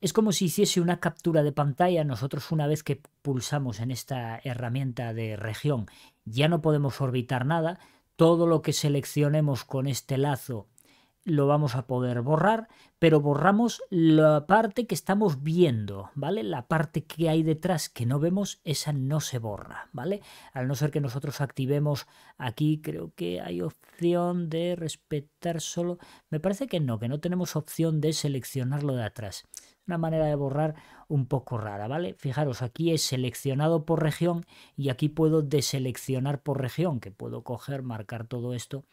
es como si hiciese una captura de pantalla. Nosotros una vez que pulsamos en esta herramienta de región ya no podemos orbitar nada. Todo lo que seleccionemos con este lazo lo vamos a poder borrar, pero borramos la parte que estamos viendo, ¿vale? La parte que hay detrás que no vemos, esa no se borra, ¿vale? Al no ser que nosotros activemos aquí, creo que hay opción de respetar solo... Me parece que no, que no tenemos opción de seleccionar lo de atrás. Una manera de borrar un poco rara, ¿vale? Fijaros, aquí es seleccionado por región y aquí puedo deseleccionar por región, que puedo coger, marcar todo esto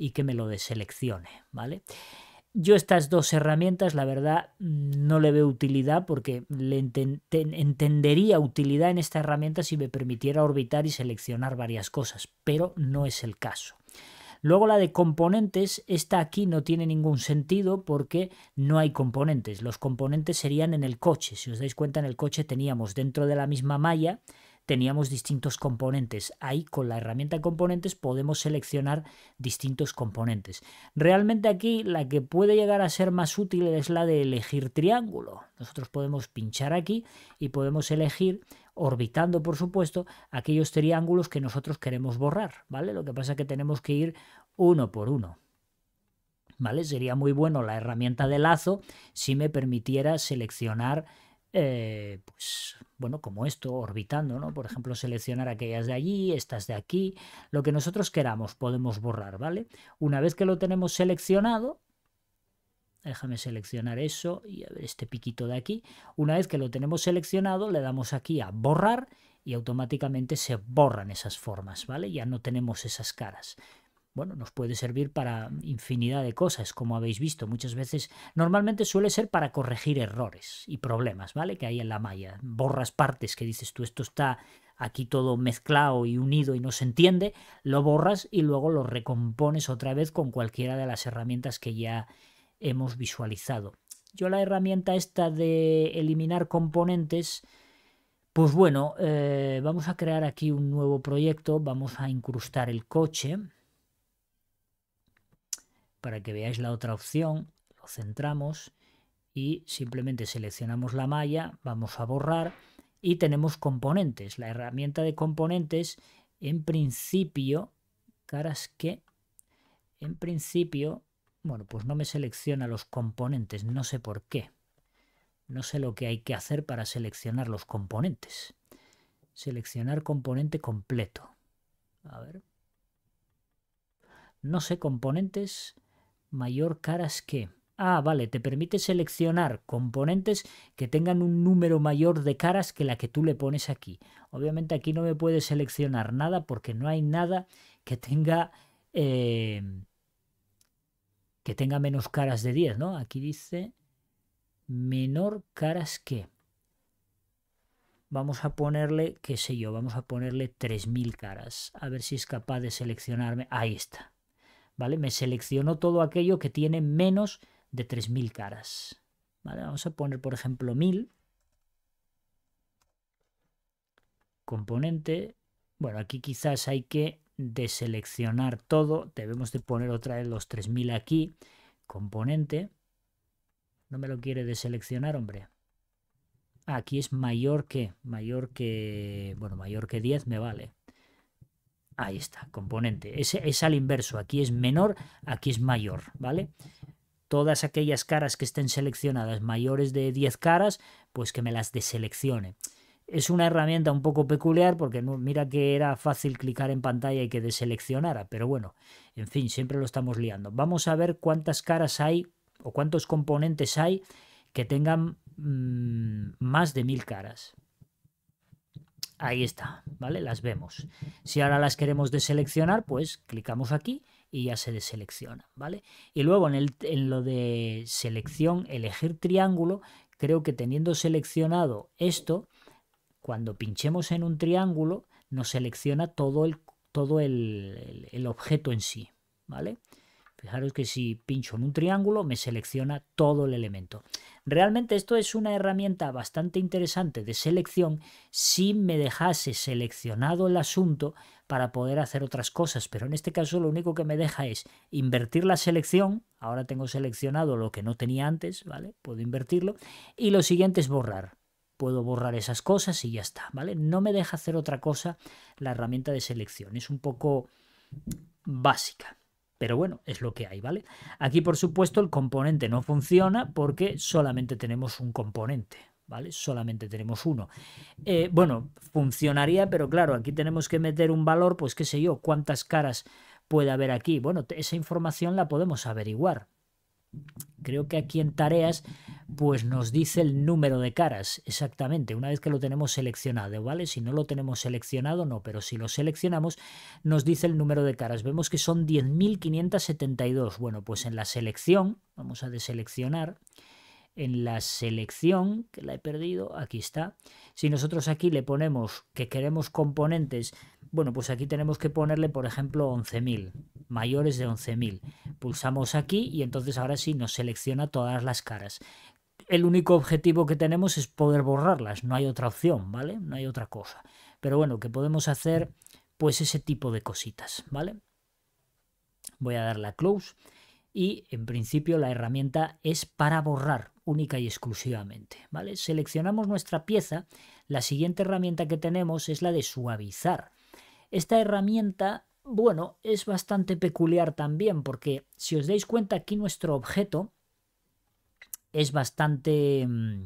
y que me lo deseleccione, ¿vale? Yo estas dos herramientas, la verdad, no le veo utilidad porque le entendería utilidad en esta herramienta si me permitiera orbitar y seleccionar varias cosas, pero no es el caso. Luego la de componentes, esta aquí no tiene ningún sentido porque no hay componentes. Los componentes serían en el coche. Si os dais cuenta, en el coche teníamos dentro de la misma malla teníamos distintos componentes. Ahí con la herramienta componentes podemos seleccionar distintos componentes. Realmente aquí la que puede llegar a ser más útil es la de elegir triángulo. Nosotros podemos pinchar aquí y podemos elegir orbitando, por supuesto, aquellos triángulos que nosotros queremos borrar, ¿vale? Lo que pasa es que tenemos que ir uno por uno. ¿Vale? Sería muy bueno la herramienta de lazo si me permitiera seleccionar eh, pues, bueno, como esto, orbitando, ¿no? Por ejemplo, seleccionar aquellas de allí, estas de aquí, lo que nosotros queramos podemos borrar, ¿vale? Una vez que lo tenemos seleccionado, déjame seleccionar eso y a ver este piquito de aquí, una vez que lo tenemos seleccionado, le damos aquí a borrar y automáticamente se borran esas formas, ¿vale? Ya no tenemos esas caras bueno, nos puede servir para infinidad de cosas, como habéis visto muchas veces. Normalmente suele ser para corregir errores y problemas, ¿vale? Que hay en la malla. Borras partes que dices tú, esto está aquí todo mezclado y unido y no se entiende, lo borras y luego lo recompones otra vez con cualquiera de las herramientas que ya hemos visualizado. Yo la herramienta esta de eliminar componentes, pues bueno, eh, vamos a crear aquí un nuevo proyecto, vamos a incrustar el coche para que veáis la otra opción, lo centramos y simplemente seleccionamos la malla, vamos a borrar y tenemos componentes. La herramienta de componentes, en principio, caras que, en principio, bueno, pues no me selecciona los componentes, no sé por qué. No sé lo que hay que hacer para seleccionar los componentes. Seleccionar componente completo. A ver. No sé, componentes mayor caras que. Ah, vale, te permite seleccionar componentes que tengan un número mayor de caras que la que tú le pones aquí. Obviamente aquí no me puede seleccionar nada porque no hay nada que tenga... Eh, que tenga menos caras de 10, ¿no? Aquí dice menor caras que. Vamos a ponerle, qué sé yo, vamos a ponerle 3000 caras. A ver si es capaz de seleccionarme. Ahí está. ¿vale? Me seleccionó todo aquello que tiene menos de 3.000 caras. ¿vale? Vamos a poner, por ejemplo, 1.000. Componente. Bueno, aquí quizás hay que deseleccionar todo. Debemos de poner otra vez los 3.000 aquí. Componente. No me lo quiere deseleccionar, hombre. Ah, aquí es mayor que, mayor que, bueno, mayor que 10 me vale. Ahí está, componente. Es, al inverso. Aquí es menor, aquí es mayor, ¿vale? Todas aquellas caras que estén seleccionadas mayores de 10 caras, pues que me las deseleccione es una herramienta un poco peculiar porque mira que era fácil clicar en pantalla y que deseleccionara, pero bueno, en fin, siempre lo estamos liando. Vamos a ver cuántas caras hay o cuántos componentes hay que tengan mm, más de mil caras ahí está, ¿vale? Las vemos. Si ahora las queremos deseleccionar, pues clicamos aquí y ya se deselecciona, ¿vale? Y luego en, lo de selección, elegir triángulo, creo que teniendo seleccionado esto, cuando pinchemos en un triángulo, nos selecciona todo el, todo el objeto en sí, ¿vale? Fijaros que si pincho en un triángulo, me selecciona todo el elemento. Realmente esto es una herramienta bastante interesante de selección si me dejase seleccionado el asunto para poder hacer otras cosas, pero en este caso lo único que me deja es invertir la selección, ahora tengo seleccionado lo que no tenía antes, ¿vale? Puedo invertirlo, y lo siguiente es borrar. Puedo borrar esas cosas y ya está, ¿vale? No me deja hacer otra cosa la herramienta de selección, es un poco básica. Pero bueno, es lo que hay, ¿vale? Aquí, por supuesto, el componente no funciona porque solamente tenemos un componente, ¿vale? Solamente tenemos uno. Eh, bueno, funcionaría, pero claro, aquí tenemos que meter un valor, pues qué sé yo, cuántas caras puede haber aquí. Bueno, esa información la podemos averiguar, Creo que aquí en tareas, pues nos dice el número de caras, exactamente, una vez que lo tenemos seleccionado, ¿vale? Si no lo tenemos seleccionado, no, pero si lo seleccionamos, nos dice el número de caras. Vemos que son 10.572. Bueno, pues en la selección, vamos a deseleccionar, en la selección, que la he perdido, aquí está. Si nosotros aquí le ponemos que queremos componentes, bueno, pues aquí tenemos que ponerle, por ejemplo, 11.000, mayores de 11.000. Pulsamos aquí y entonces ahora sí nos selecciona todas las caras. El único objetivo que tenemos es poder borrarlas, no hay otra opción, ¿vale? No hay otra cosa. Pero bueno, que podemos hacer pues ese tipo de cositas, ¿vale? Voy a darle a close y en principio la herramienta es para borrar única y exclusivamente. ¿vale? Seleccionamos nuestra pieza, la siguiente herramienta que tenemos es la de suavizar. Esta herramienta, bueno, es bastante peculiar también porque si os dais cuenta aquí nuestro objeto es bastante mm,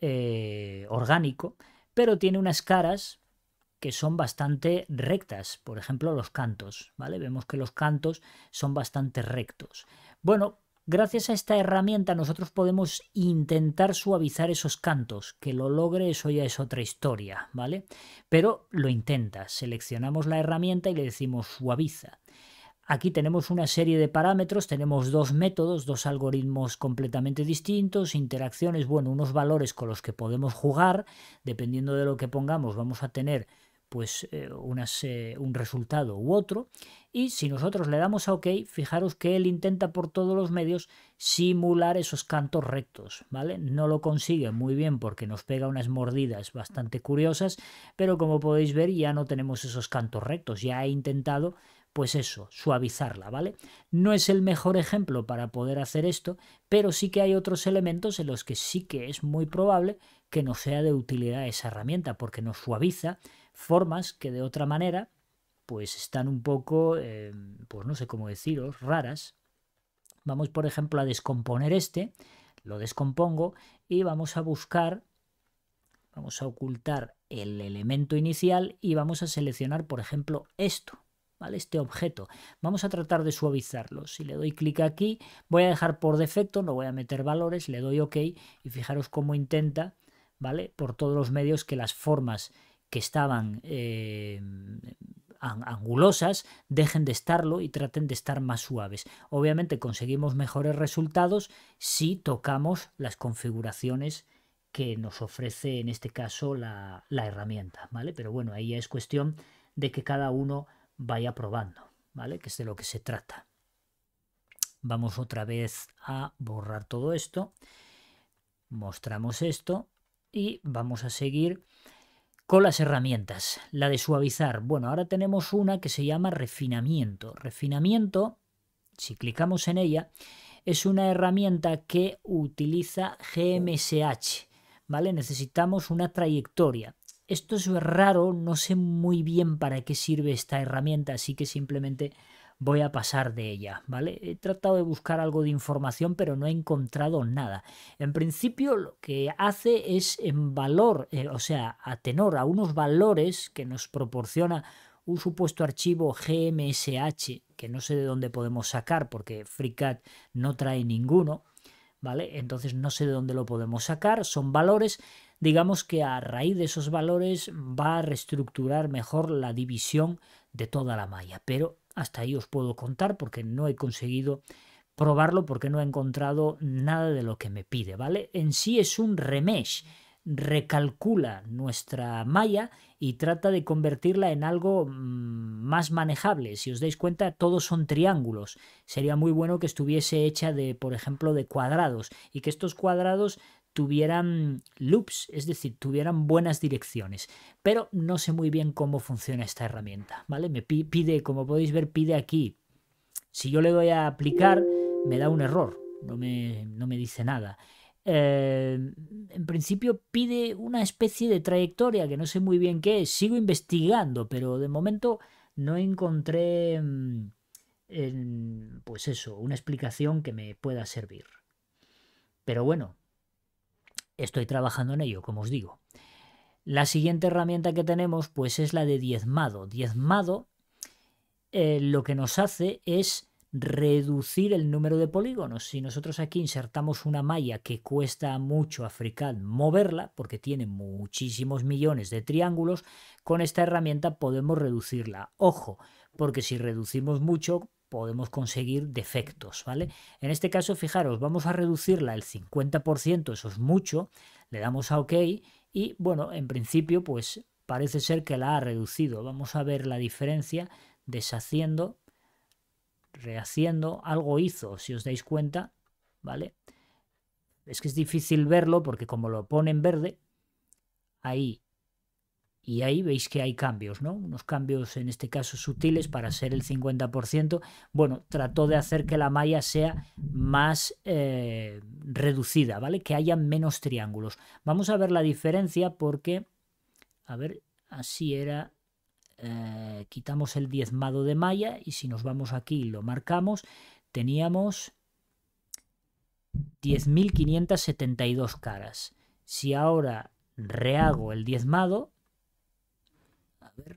eh, orgánico, pero tiene unas caras que son bastante rectas, por ejemplo los cantos, ¿vale? Vemos que los cantos son bastante rectos. Bueno, gracias a esta herramienta nosotros podemos intentar suavizar esos cantos, que lo logre eso ya es otra historia, ¿vale? Pero lo intenta, seleccionamos la herramienta y le decimos suaviza. Aquí tenemos una serie de parámetros, tenemos dos métodos, dos algoritmos completamente distintos, interacciones, bueno, unos valores con los que podemos jugar, dependiendo de lo que pongamos vamos a tener pues eh, eh, un resultado u otro. Y si nosotros le damos a OK, fijaros que él intenta por todos los medios simular esos cantos rectos, ¿vale? No lo consigue muy bien porque nos pega unas mordidas bastante curiosas, pero como podéis ver ya no tenemos esos cantos rectos, ya he intentado pues eso, suavizarla, ¿vale? No es el mejor ejemplo para poder hacer esto, pero sí que hay otros elementos en los que sí que es muy probable que nos sea de utilidad esa herramienta, porque nos suaviza formas que de otra manera pues están un poco, em, pues no sé cómo deciros, raras. Vamos, por ejemplo, a descomponer este, lo descompongo y vamos a buscar, vamos a ocultar el elemento inicial y vamos a seleccionar, por ejemplo, esto. ¿Vale? Este objeto. Vamos a tratar de suavizarlo. Si le doy clic aquí, voy a dejar por defecto, no voy a meter valores, le doy OK y fijaros cómo intenta, ¿vale? Por todos los medios que las formas que estaban eh, angulosas dejen de estarlo y traten de estar más suaves. Obviamente conseguimos mejores resultados si tocamos las configuraciones que nos ofrece en este caso la, herramienta, ¿vale? Pero bueno, ahí ya es cuestión de que cada uno vaya probando, ¿vale? Que es de lo que se trata. Vamos otra vez a borrar todo esto. Mostramos esto y vamos a seguir con las herramientas, la de suavizar. Bueno, ahora tenemos una que se llama refinamiento. Refinamiento, si clicamos en ella, es una herramienta que utiliza GMSH, ¿vale? Necesitamos una trayectoria. Esto es raro, no sé muy bien para qué sirve esta herramienta, así que simplemente voy a pasar de ella, ¿vale? He tratado de buscar algo de información, pero no he encontrado nada. En principio, lo que hace es en valor, eh, o sea, a tenor a unos valores que nos proporciona un supuesto archivo GMSH, que no sé de dónde podemos sacar porque FreeCAD no trae ninguno, ¿vale? Entonces no sé de dónde lo podemos sacar, son valores, digamos que a raíz de esos valores va a reestructurar mejor la división de toda la malla, pero hasta ahí os puedo contar porque no he conseguido probarlo porque no he encontrado nada de lo que me pide, ¿vale? En sí es un remesh, recalcula nuestra malla y trata de convertirla en algo mm, más manejable. Si os dais cuenta, todos son triángulos. Sería muy bueno que estuviese hecha de, por ejemplo, de cuadrados y que estos cuadrados tuvieran loops, es decir, tuvieran buenas direcciones. Pero no sé muy bien cómo funciona esta herramienta, ¿vale? Me pide, como podéis ver, pide aquí. Si yo le doy a aplicar, me da un error, no me, no me dice nada. Eh, en principio pide una especie de trayectoria que no sé muy bien qué es. Sigo investigando, pero de momento no encontré, mm, pues eso, una explicación que me pueda servir. Pero bueno, Estoy trabajando en ello, como os digo. La siguiente herramienta que tenemos pues es la de diezmado. Diezmado eh, lo que nos hace es reducir el número de polígonos. Si nosotros aquí insertamos una malla que cuesta mucho a moverla, porque tiene muchísimos millones de triángulos, con esta herramienta podemos reducirla. Ojo, porque si reducimos mucho, podemos conseguir defectos, ¿vale? En este caso, fijaros, vamos a reducirla el 50%, eso es mucho, le damos a OK y, bueno, en principio, pues parece ser que la ha reducido. Vamos a ver la diferencia deshaciendo, rehaciendo, algo hizo, si os dais cuenta, ¿vale? Es que es difícil verlo porque como lo pone en verde, ahí y ahí veis que hay cambios, ¿no? Unos cambios en este caso sutiles para ser el 50%. Bueno, trató de hacer que la malla sea más eh, reducida, ¿vale? Que haya menos triángulos. Vamos a ver la diferencia porque, a ver, así era, eh, quitamos el diezmado de malla y si nos vamos aquí y lo marcamos, teníamos 10.572 caras. Si ahora rehago el diezmado,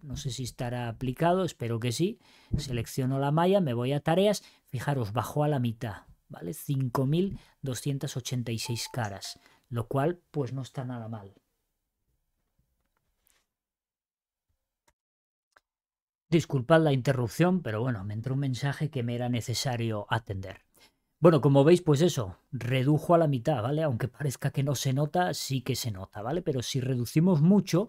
no sé si estará aplicado, espero que sí. Selecciono la malla, me voy a tareas. Fijaros, bajo a la mitad, ¿vale? 5.286 caras, lo cual pues no está nada mal. Disculpad la interrupción, pero bueno, me entró un mensaje que me era necesario atender. Bueno, como veis, pues eso, redujo a la mitad, ¿vale? Aunque parezca que no se nota, sí que se nota, ¿vale? Pero si reducimos mucho,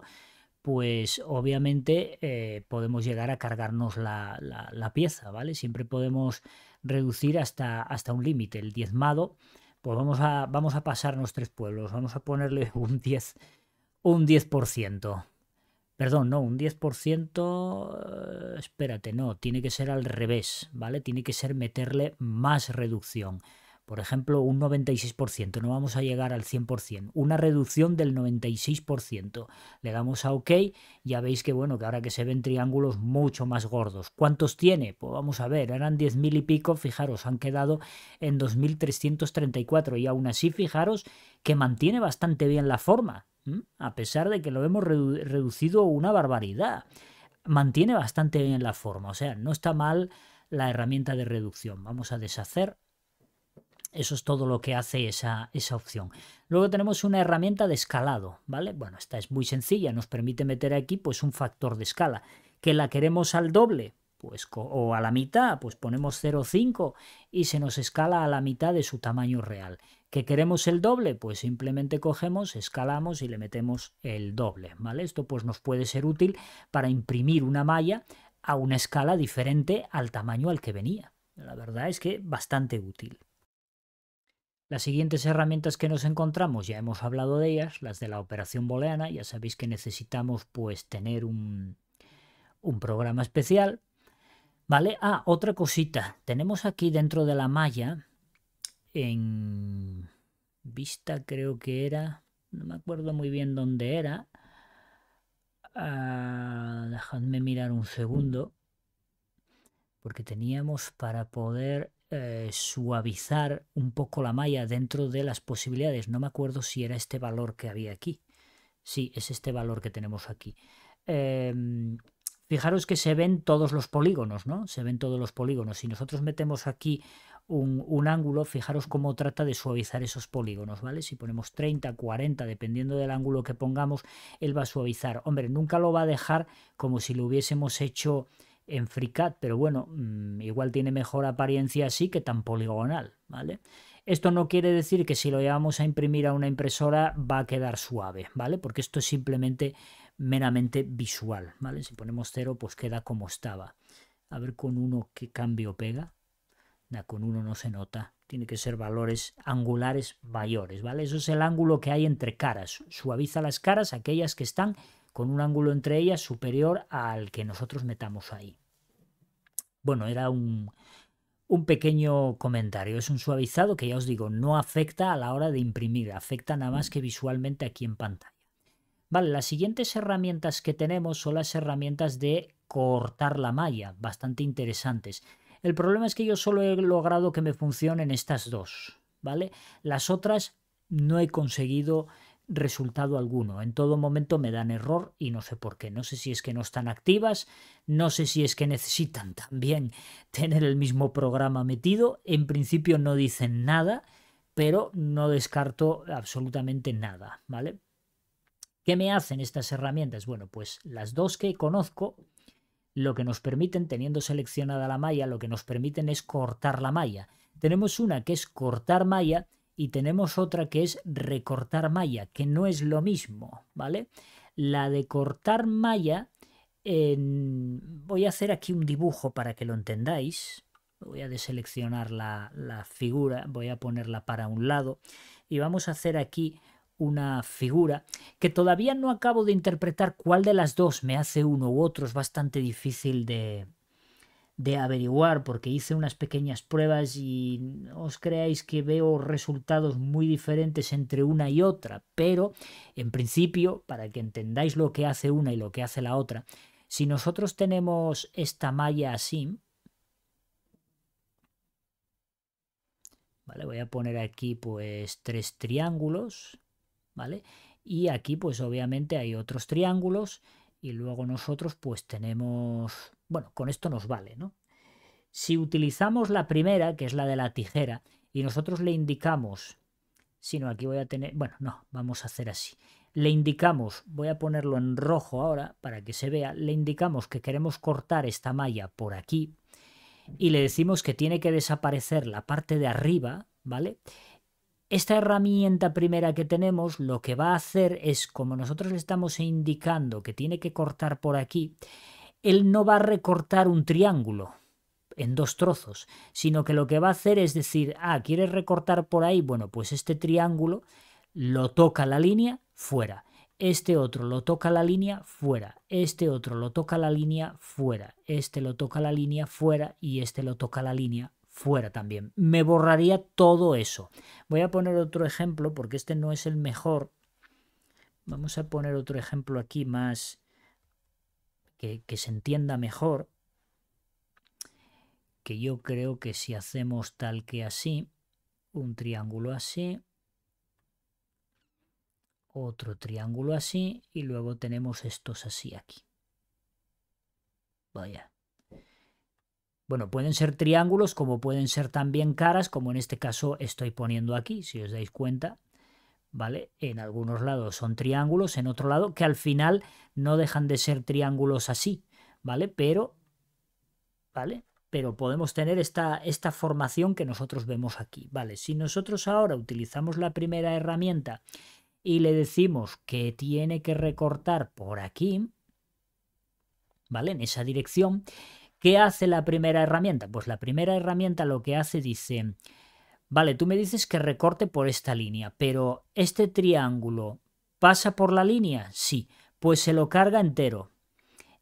pues obviamente eh, podemos llegar a cargarnos la, pieza, ¿vale? Siempre podemos reducir hasta, hasta un límite. El diezmado, pues vamos a, vamos a pasarnos tres pueblos, vamos a ponerle *laughs* un 10, un 10%. Perdón, no, un 10%, eh, espérate, no, tiene que ser al revés, ¿vale? Tiene que ser meterle más reducción por ejemplo, un 96%, no vamos a llegar al 100%, una reducción del 96%. Le damos a OK, ya veis que bueno, que ahora que se ven triángulos mucho más gordos. ¿Cuántos tiene? Pues vamos a ver, eran 10.000 y pico, fijaros, han quedado en 2.334 y aún así fijaros que mantiene bastante bien la forma, a pesar de que lo hemos reducido una barbaridad. Mantiene bastante bien la forma, o sea, no está mal la herramienta de reducción. Vamos a deshacer eso es todo lo que hace esa, opción. Luego tenemos una herramienta de escalado, ¿vale? Bueno, esta es muy sencilla, nos permite meter aquí pues un factor de escala. Que la queremos al doble, pues o a la mitad, pues ponemos 0,5 y se nos escala a la mitad de su tamaño real. Que queremos el doble, pues simplemente cogemos, escalamos y le metemos el doble, ¿vale? Esto pues nos puede ser útil para imprimir una malla a una escala diferente al tamaño al que venía. La verdad es que bastante útil. Las siguientes herramientas que nos encontramos, ya hemos hablado de ellas, las de la operación booleana, ya sabéis que necesitamos pues tener un, programa especial. ¿Vale? Ah, otra cosita, tenemos aquí dentro de la malla, en vista creo que era, no me acuerdo muy bien dónde era, ah, dejadme mirar un segundo, porque teníamos para poder eh, suavizar un poco la malla dentro de las posibilidades. No me acuerdo si era este valor que había aquí. Sí, es este valor que tenemos aquí. Em, fijaros que se ven todos los polígonos, ¿no? Se ven todos los polígonos. Si nosotros metemos aquí un, un, ángulo, fijaros cómo trata de suavizar esos polígonos, ¿vale? Si ponemos 30, 40, dependiendo del ángulo que pongamos, él va a suavizar. Hombre, nunca lo va a dejar como si lo hubiésemos hecho en FreeCAD, pero bueno, mm, igual tiene mejor apariencia así que tan poligonal, ¿vale? Esto no quiere decir que si lo llevamos a imprimir a una impresora va a quedar suave, ¿vale? Porque esto es simplemente meramente visual, ¿vale? Si ponemos cero, pues queda como estaba. A ver con uno qué cambio pega. con uno no se nota. Tiene que ser valores angulares mayores, ¿vale? Eso es el ángulo que hay entre caras. Suaviza las caras, aquellas que están con un ángulo entre ellas superior al que nosotros metamos ahí. Bueno, era un, pequeño comentario. Es un suavizado que ya os digo, no afecta a la hora de imprimir, afecta nada más que visualmente aquí en pantalla. Vale, las siguientes herramientas que tenemos son las herramientas de cortar la malla, bastante interesantes. El problema es que yo solo he logrado que me funcionen estas dos, ¿vale? Las otras no he conseguido resultado alguno. En todo momento me dan error y no sé por qué. No sé si es que no están activas, no sé si es que necesitan también *laughs* tener el mismo programa metido. En principio no dicen nada, pero no descarto absolutamente nada, ¿vale? ¿Qué me hacen estas herramientas? Bueno, pues las dos que conozco, lo que nos permiten, teniendo seleccionada la malla, lo que nos permiten es cortar la malla. Tenemos una que es cortar malla, y tenemos otra que es recortar malla, que no es lo mismo, ¿vale? La de cortar malla, voy a hacer aquí un dibujo para que lo entendáis. Voy a deseleccionar la, la figura, voy a ponerla para un lado y vamos a hacer aquí una figura que todavía no acabo de interpretar cuál de las dos me hace uno u otro, es bastante difícil de, de averiguar porque hice unas pequeñas pruebas y no os creáis que veo resultados muy diferentes entre una y otra, pero en principio, para que entendáis lo que hace una y lo que hace la otra, si nosotros tenemos esta malla así, ¿vale? Voy a poner aquí pues tres triángulos, ¿vale? Y aquí pues obviamente hay otros triángulos y luego nosotros pues tenemos bueno, con esto nos vale, ¿no? Si utilizamos la primera, que es la de la tijera, y nosotros le indicamos, si no, aquí voy a tener, bueno, no, vamos a hacer así. Le indicamos, voy a ponerlo en rojo ahora para que se vea, le indicamos que queremos cortar esta malla por aquí y le decimos que tiene que desaparecer la parte de arriba, ¿vale? Esta herramienta primera que tenemos lo que va a hacer es, como nosotros le estamos indicando que tiene que cortar por aquí, él no va a recortar un triángulo en dos trozos, sino que lo que va a hacer es decir, ah, ¿quieres recortar por ahí? Bueno, pues este triángulo lo toca la línea fuera, este otro lo toca la línea fuera, este otro lo toca la línea fuera, este lo toca la línea fuera y este lo toca la línea fuera también. Me borraría todo eso. Voy a poner otro ejemplo porque este no es el mejor. Vamos a poner otro ejemplo aquí más que, se entienda mejor, que yo creo que si hacemos tal que así, un triángulo así, otro triángulo así y luego tenemos estos así aquí. Vaya. Bueno, pueden ser triángulos como pueden ser también caras, como en este caso estoy poniendo aquí, si os dais cuenta. ¿vale? En algunos lados son triángulos, en otro lado que al final no dejan de ser triángulos así, ¿vale? Pero, ¿vale? Pero podemos tener esta, esta formación que nosotros vemos aquí, ¿vale? Si nosotros ahora utilizamos la primera herramienta y le decimos que tiene que recortar por aquí, ¿vale? En esa dirección, ¿qué hace la primera herramienta? Pues la primera herramienta lo que hace dice... Vale, tú me dices que recorte por esta línea, pero ¿este triángulo pasa por la línea? Sí, pues se lo carga entero.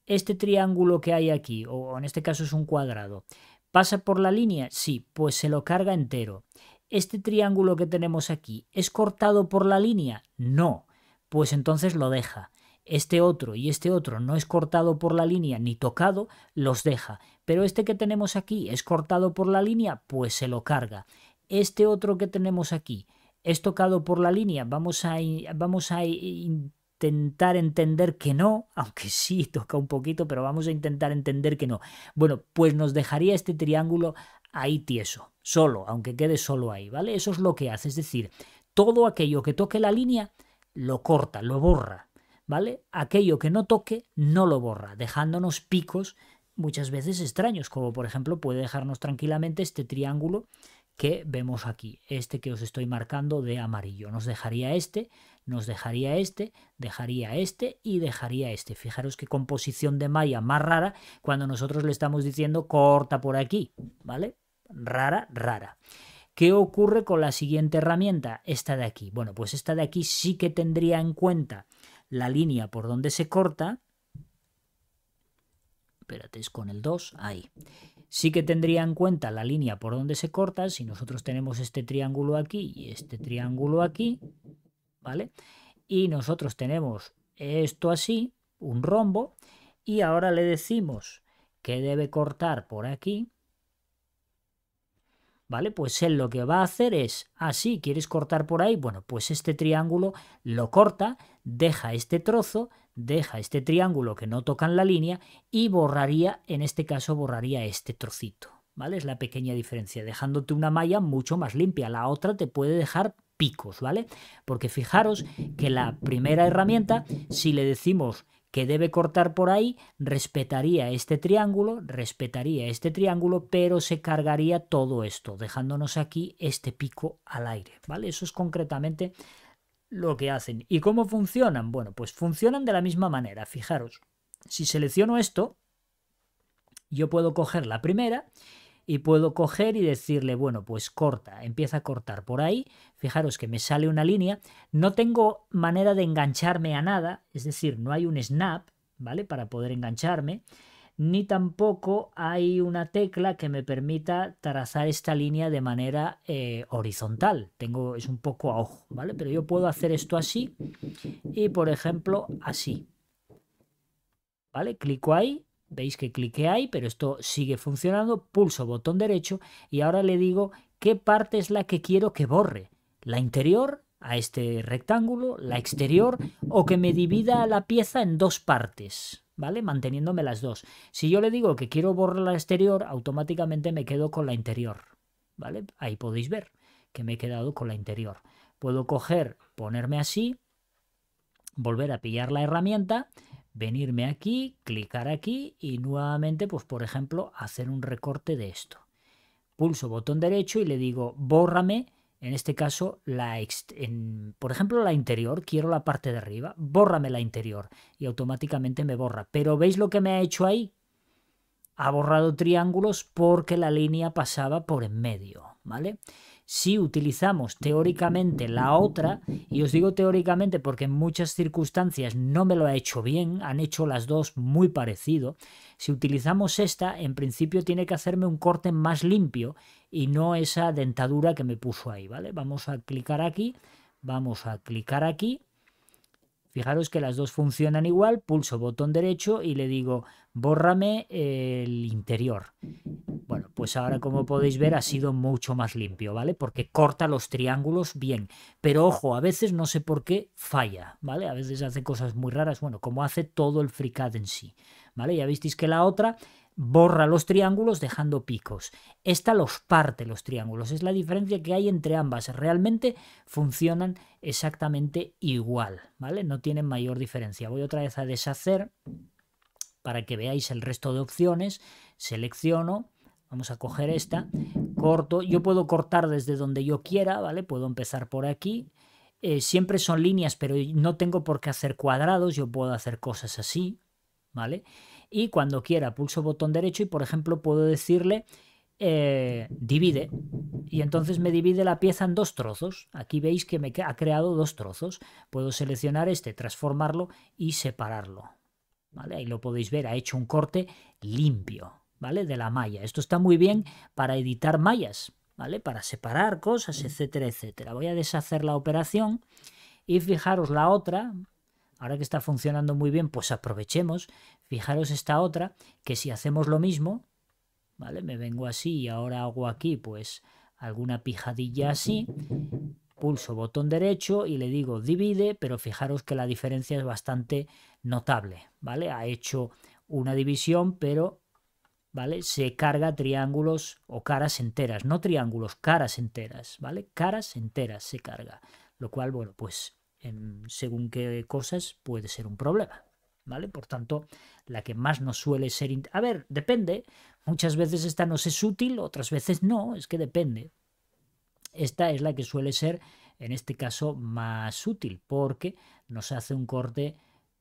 Este triángulo que hay aquí, o en este caso es un cuadrado, ¿pasa por la línea? Sí, pues se lo carga entero. ¿Este triángulo que tenemos aquí es cortado por la línea? No, pues entonces lo deja. Este otro y este otro no es cortado por la línea ni tocado, los deja. Pero este que tenemos aquí es cortado por la línea, pues se lo carga. Este otro que tenemos aquí es tocado por la línea. Vamos a, vamos a intentar entender que no, *laughs* aunque sí toca un poquito, pero vamos a intentar entender que no. Bueno, pues nos dejaría este triángulo ahí tieso, solo, aunque quede solo ahí, ¿vale? Eso es lo que hace, es decir, todo aquello que toque la línea lo corta, lo borra, ¿vale? Aquello que no toque no lo borra, dejándonos picos muchas veces extraños, como por ejemplo puede dejarnos tranquilamente este triángulo que vemos aquí, este que os estoy marcando de amarillo. Nos dejaría este, nos dejaría este, dejaría este y dejaría este. Fijaros qué composición de malla más rara cuando nosotros le estamos diciendo corta por aquí, ¿vale? Rara, rara. ¿Qué ocurre con la siguiente herramienta? Esta de aquí. Bueno, pues esta de aquí sí que tendría en cuenta la línea por donde se corta. Espérate, es con el 2, ahí sí que tendría en cuenta la línea por donde se corta. Si nosotros tenemos este triángulo aquí y este triángulo aquí, ¿vale? Y nosotros tenemos esto así, un rombo, y ahora le decimos que debe cortar por aquí, ¿vale? Pues él lo que va a hacer es, así, ah, ¿quieres cortar por ahí? Bueno, pues este triángulo lo corta, deja este trozo, deja este triángulo que no toca en la línea y borraría, en este caso, borraría este trocito, ¿vale? Es la pequeña diferencia, dejándote una malla mucho más limpia. La otra te puede dejar picos, ¿vale? Porque fijaros que la primera herramienta, si le decimos que debe cortar por ahí, respetaría este triángulo, respetaría este triángulo, pero se cargaría todo esto, dejándonos aquí este pico al aire, ¿vale? Eso es concretamente lo que hacen. ¿Y cómo funcionan? Bueno, pues funcionan de la misma manera, fijaros. Si selecciono esto, yo puedo coger la primera y puedo coger y decirle, bueno, pues corta, empieza a cortar por ahí, fijaros que me sale una línea, no tengo manera de engancharme a nada, es decir, no hay un snap, ¿vale? Para poder engancharme, ni tampoco hay una tecla que me permita trazar esta línea de manera eh, horizontal, tengo, es un poco a ojo, ¿vale? Pero yo puedo hacer esto así y, por ejemplo, así. ¿Vale? Clico ahí Veis que cliqué ahí, pero esto sigue funcionando. Pulso botón derecho y ahora le digo qué parte es la que quiero que borre. La interior a este rectángulo, la exterior o que me divida la pieza en dos partes. ¿Vale? Manteniéndome las dos. Si yo le digo que quiero borrar la exterior, automáticamente me quedo con la interior. ¿Vale? Ahí podéis ver que me he quedado con la interior. Puedo coger, ponerme así, volver a pillar la herramienta venirme aquí, clicar aquí y nuevamente, pues por ejemplo, hacer un recorte de esto. Pulso botón derecho y le digo, bórrame, en este caso, por ejemplo, la interior, quiero la parte de arriba, bórrame la interior y automáticamente me borra. Pero ¿veis lo que me ha hecho ahí? Ha borrado triángulos porque la línea pasaba por en medio, ¿vale? si utilizamos teóricamente la otra, y os digo teóricamente porque en muchas circunstancias no me lo ha hecho bien, han hecho las dos muy parecido, si utilizamos esta, en principio tiene que hacerme un corte más limpio y no esa dentadura que me puso ahí, ¿vale? Vamos a clicar aquí, vamos a clicar aquí, Fijaros que las dos funcionan igual, pulso botón derecho y le digo, bórrame el interior. Bueno, pues ahora como podéis ver ha sido mucho más limpio, ¿vale? Porque corta los triángulos bien. Pero ojo, a veces no sé por qué falla, ¿vale? A veces hace cosas muy raras, bueno, como hace todo el FreeCAD en sí, ¿vale? Ya visteis que la otra borra los triángulos dejando picos. Esta los parte los triángulos. Es la diferencia que hay entre ambas. Realmente funcionan exactamente igual, ¿vale? No tienen mayor diferencia. Voy otra vez a deshacer para que veáis el resto de opciones. Selecciono Vamos a coger esta, corto, yo puedo cortar desde donde yo quiera, ¿vale? Puedo empezar por aquí. Eh, siempre son líneas, pero no tengo por qué hacer cuadrados, yo puedo hacer cosas así, ¿vale? Y cuando quiera pulso botón derecho y, por ejemplo, puedo decirle eh, divide. Y entonces me divide la pieza en dos trozos. Aquí veis que me ha creado dos trozos. Puedo seleccionar este, transformarlo y separarlo. ¿Vale? Ahí lo podéis ver, ha hecho un corte limpio. ¿vale? De la malla. Esto está muy bien para editar mallas, ¿vale? Para separar cosas, mm. etcétera, etcétera. Voy a deshacer la operación y fijaros la otra, ahora que está funcionando muy bien, pues aprovechemos. Fijaros esta otra, que si hacemos lo mismo, ¿vale? Me vengo así y ahora hago aquí, pues, alguna pijadilla así. Pulso botón derecho y le digo divide, pero fijaros que la diferencia es bastante notable, ¿vale? Ha hecho una división, pero ¿vale? Se carga triángulos o caras enteras, no triángulos, caras enteras, ¿vale? Caras enteras se carga, lo cual, bueno, pues em, según qué cosas puede ser un problema, ¿vale? Por tanto, la que más nos suele ser... A ver, depende, muchas veces esta nos es útil, otras veces no, es que depende. Esta es la que suele ser, en este caso, más útil, porque nos hace un corte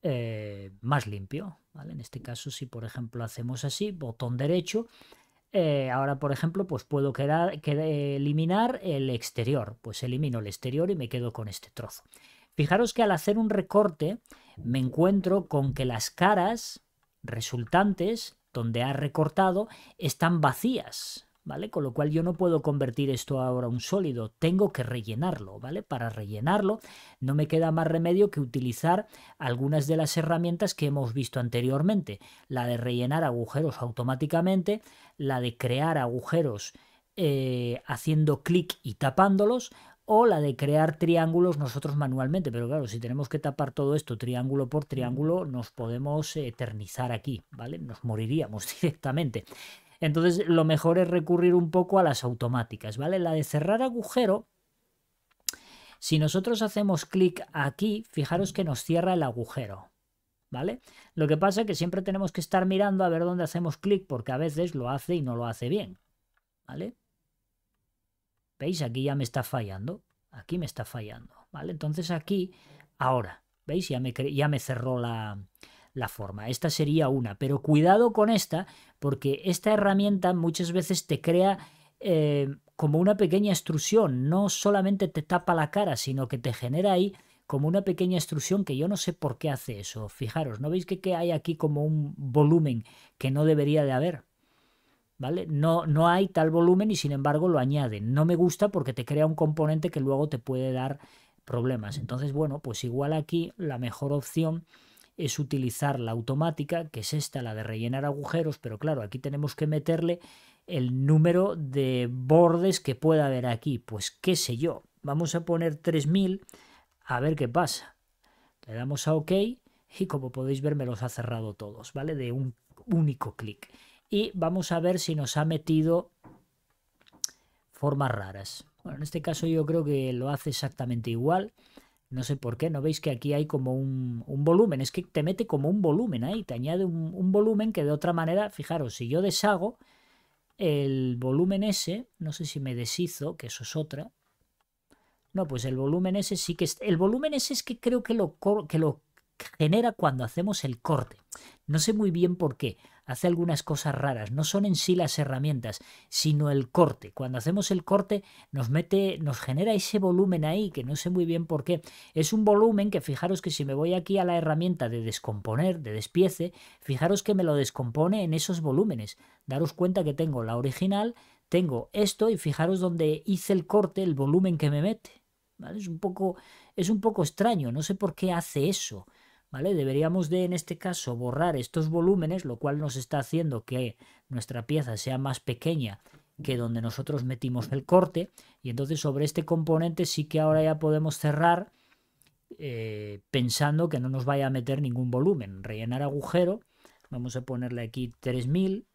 eh, más limpio. En este caso, si por ejemplo hacemos así, botón derecho, eh, ahora por ejemplo, pues puedo quedar, que, eliminar el exterior. Pues elimino el exterior y me quedo con este trozo. Fijaros que al hacer un recorte me encuentro con que las caras resultantes donde ha recortado están vacías. Con lo cual yo no puedo convertir esto ahora un sólido, tengo que rellenarlo, ¿vale? Para rellenarlo no me queda más remedio que utilizar algunas de las herramientas que hemos visto anteriormente, la de rellenar agujeros automáticamente, la de crear agujeros eh, haciendo clic y tapándolos, o la de crear triángulos nosotros manualmente. Pero claro, si tenemos que tapar todo esto triángulo por mm. triángulo, nos podemos eternizar aquí, ¿vale? Nos moriríamos *laughs* directamente. Entonces lo mejor es recurrir un poco a las automáticas, ¿vale? La de cerrar agujero, si nosotros hacemos clic aquí, fijaros que nos cierra el agujero, ¿vale? Lo que pasa es que siempre tenemos que estar mirando a ver dónde hacemos clic porque a veces lo hace y no lo hace bien, ¿vale? ¿Veis? Aquí ya me está fallando, aquí me está fallando, ¿vale? Entonces aquí, ahora, ¿veis? Ya me, ya me cerró la, la forma. Esta sería una, pero cuidado con esta porque esta herramienta muchas veces te crea eh, como una pequeña extrusión, no solamente te tapa la cara, sino que te genera ahí como una pequeña extrusión que yo no sé por qué hace eso. Fijaros, ¿no veis que, hay aquí como un volumen que no debería de haber? ¿Vale? No, no hay tal volumen y sin embargo lo añade. No me gusta porque te crea un componente que luego te puede dar problemas. Entonces, bueno, pues igual aquí la mejor opción es utilizar la automática, que es esta, la de rellenar agujeros, pero claro, aquí tenemos que meterle el número de bordes que pueda haber aquí. Pues qué sé yo, vamos a poner 3000 a ver qué pasa. Le damos a OK y como podéis ver me los ha cerrado todos, ¿vale? De un único clic. Y vamos a ver si nos ha metido formas raras. Bueno, en este caso yo creo que lo hace exactamente igual. No sé por qué, ¿no veis que aquí hay como un, volumen? Es que te mete como un volumen ahí, te añade un, volumen que de otra manera, fijaros, si yo deshago el volumen ese, no sé si me deshizo, que eso es otra. No, pues el volumen ese sí que... Es, el volumen ese es que creo que lo, que lo genera cuando hacemos el corte. No sé muy bien por qué hace algunas cosas raras. No son en sí las herramientas, sino el corte. Cuando hacemos el corte nos mete, nos genera ese volumen ahí, que no sé muy bien por qué. Es un volumen que fijaros que si me voy aquí a la herramienta de descomponer, de despiece, fijaros que me lo descompone en esos volúmenes. Daros cuenta que tengo la original, tengo esto y fijaros donde hice el corte, el volumen que me mete. Es, un poco, es un poco extraño, no sé por qué hace eso. Deberíamos de, en este caso, borrar estos volúmenes, lo cual nos está haciendo que nuestra pieza sea más pequeña que donde nosotros metimos el corte. Y entonces sobre este componente sí que ahora ya podemos cerrar eh, pensando que no nos vaya a meter ningún volumen. Rellenar agujero, vamos a ponerle aquí 3000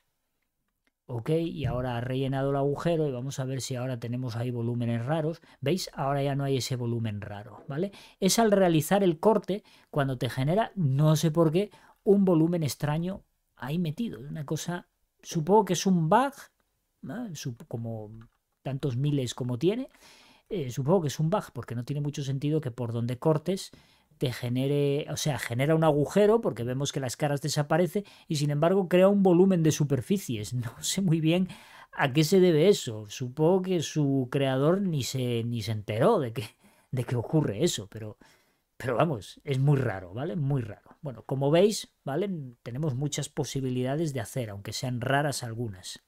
ok, y ahora ha rellenado el agujero y vamos a ver si ahora tenemos ahí volúmenes raros. ¿Veis? Ahora ya no hay ese volumen raro, ¿vale? Es al realizar el corte cuando te genera, no sé por qué, un volumen extraño ahí metido. Una cosa, supongo que es un bug, como tantos miles como tiene, eh, supongo que es un bug, porque no tiene mucho sentido que por donde cortes te genere, o sea, genera un agujero porque vemos que las caras desaparecen y sin embargo crea un volumen de superficies. *laughs* No sé muy bien a qué se debe eso. Supongo que su creador ni se, ni se enteró de que, de que ocurre eso, pero, pero vamos, es muy raro, ¿vale? Muy raro. Bueno, como veis, ¿vale? Tenemos muchas posibilidades de hacer, aunque sean raras algunas.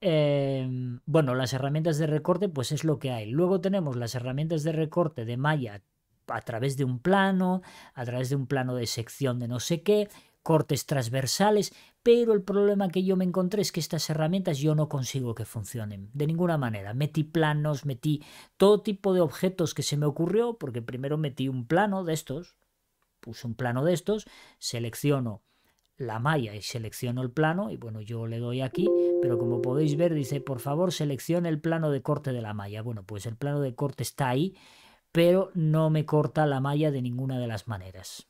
Em, bueno, las herramientas de recorte, pues es lo que hay. Luego tenemos las herramientas de recorte de malla a través de un plano, a través de un plano de sección de no sé qué, cortes transversales, pero el problema que yo me encontré es que estas herramientas yo no consigo que funcionen, de ninguna manera. Metí planos, metí todo tipo de objetos que se me ocurrió, porque primero metí un plano de estos, puse un plano de estos, selecciono la malla y selecciono el plano y bueno yo le doy aquí pero como podéis ver dice por favor seleccione el plano de corte de la malla bueno pues el plano de corte está ahí pero no me corta la malla de ninguna de las maneras.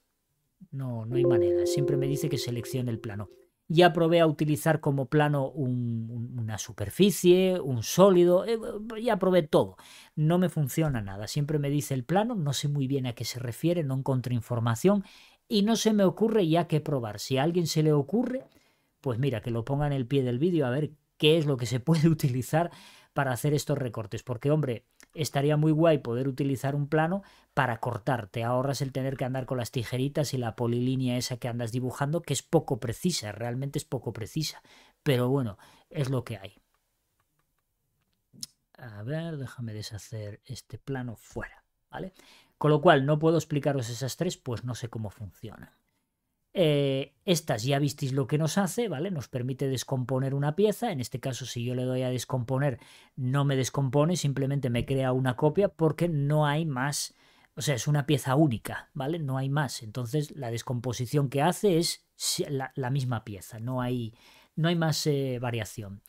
No, no hay manera. Siempre me dice que seleccione el plano. Ya probé a utilizar como plano una superficie, un sólido, eh, ya probé todo. No me funciona nada. Siempre me dice el plano, no sé muy bien a qué se refiere, no encuentro información y no se me ocurre ya qué probar. Si a alguien se le ocurre, pues mira, que lo ponga en el pie del vídeo a ver qué es lo que se puede *laughs* utilizar para hacer estos recortes. Porque, hombre, estaría muy guay poder utilizar un plano para cortar. Te ahorras el tener que andar con las tijeritas y la polilínea esa que andas dibujando, que es poco precisa, realmente es poco precisa. Pero bueno, es lo que hay. A ver, déjame deshacer este plano fuera, ¿vale? Con lo cual, no puedo explicaros esas tres, pues no sé cómo funcionan. Eh, estas ya visteis lo que nos hace, ¿vale? Nos permite descomponer una pieza. En este caso, si yo le doy a descomponer, no me descompone, simplemente me crea una copia porque no hay más. O sea, es una pieza única, ¿vale? No hay más. Entonces, la descomposición que hace es la, misma pieza, no hay, no hay más eh, variación.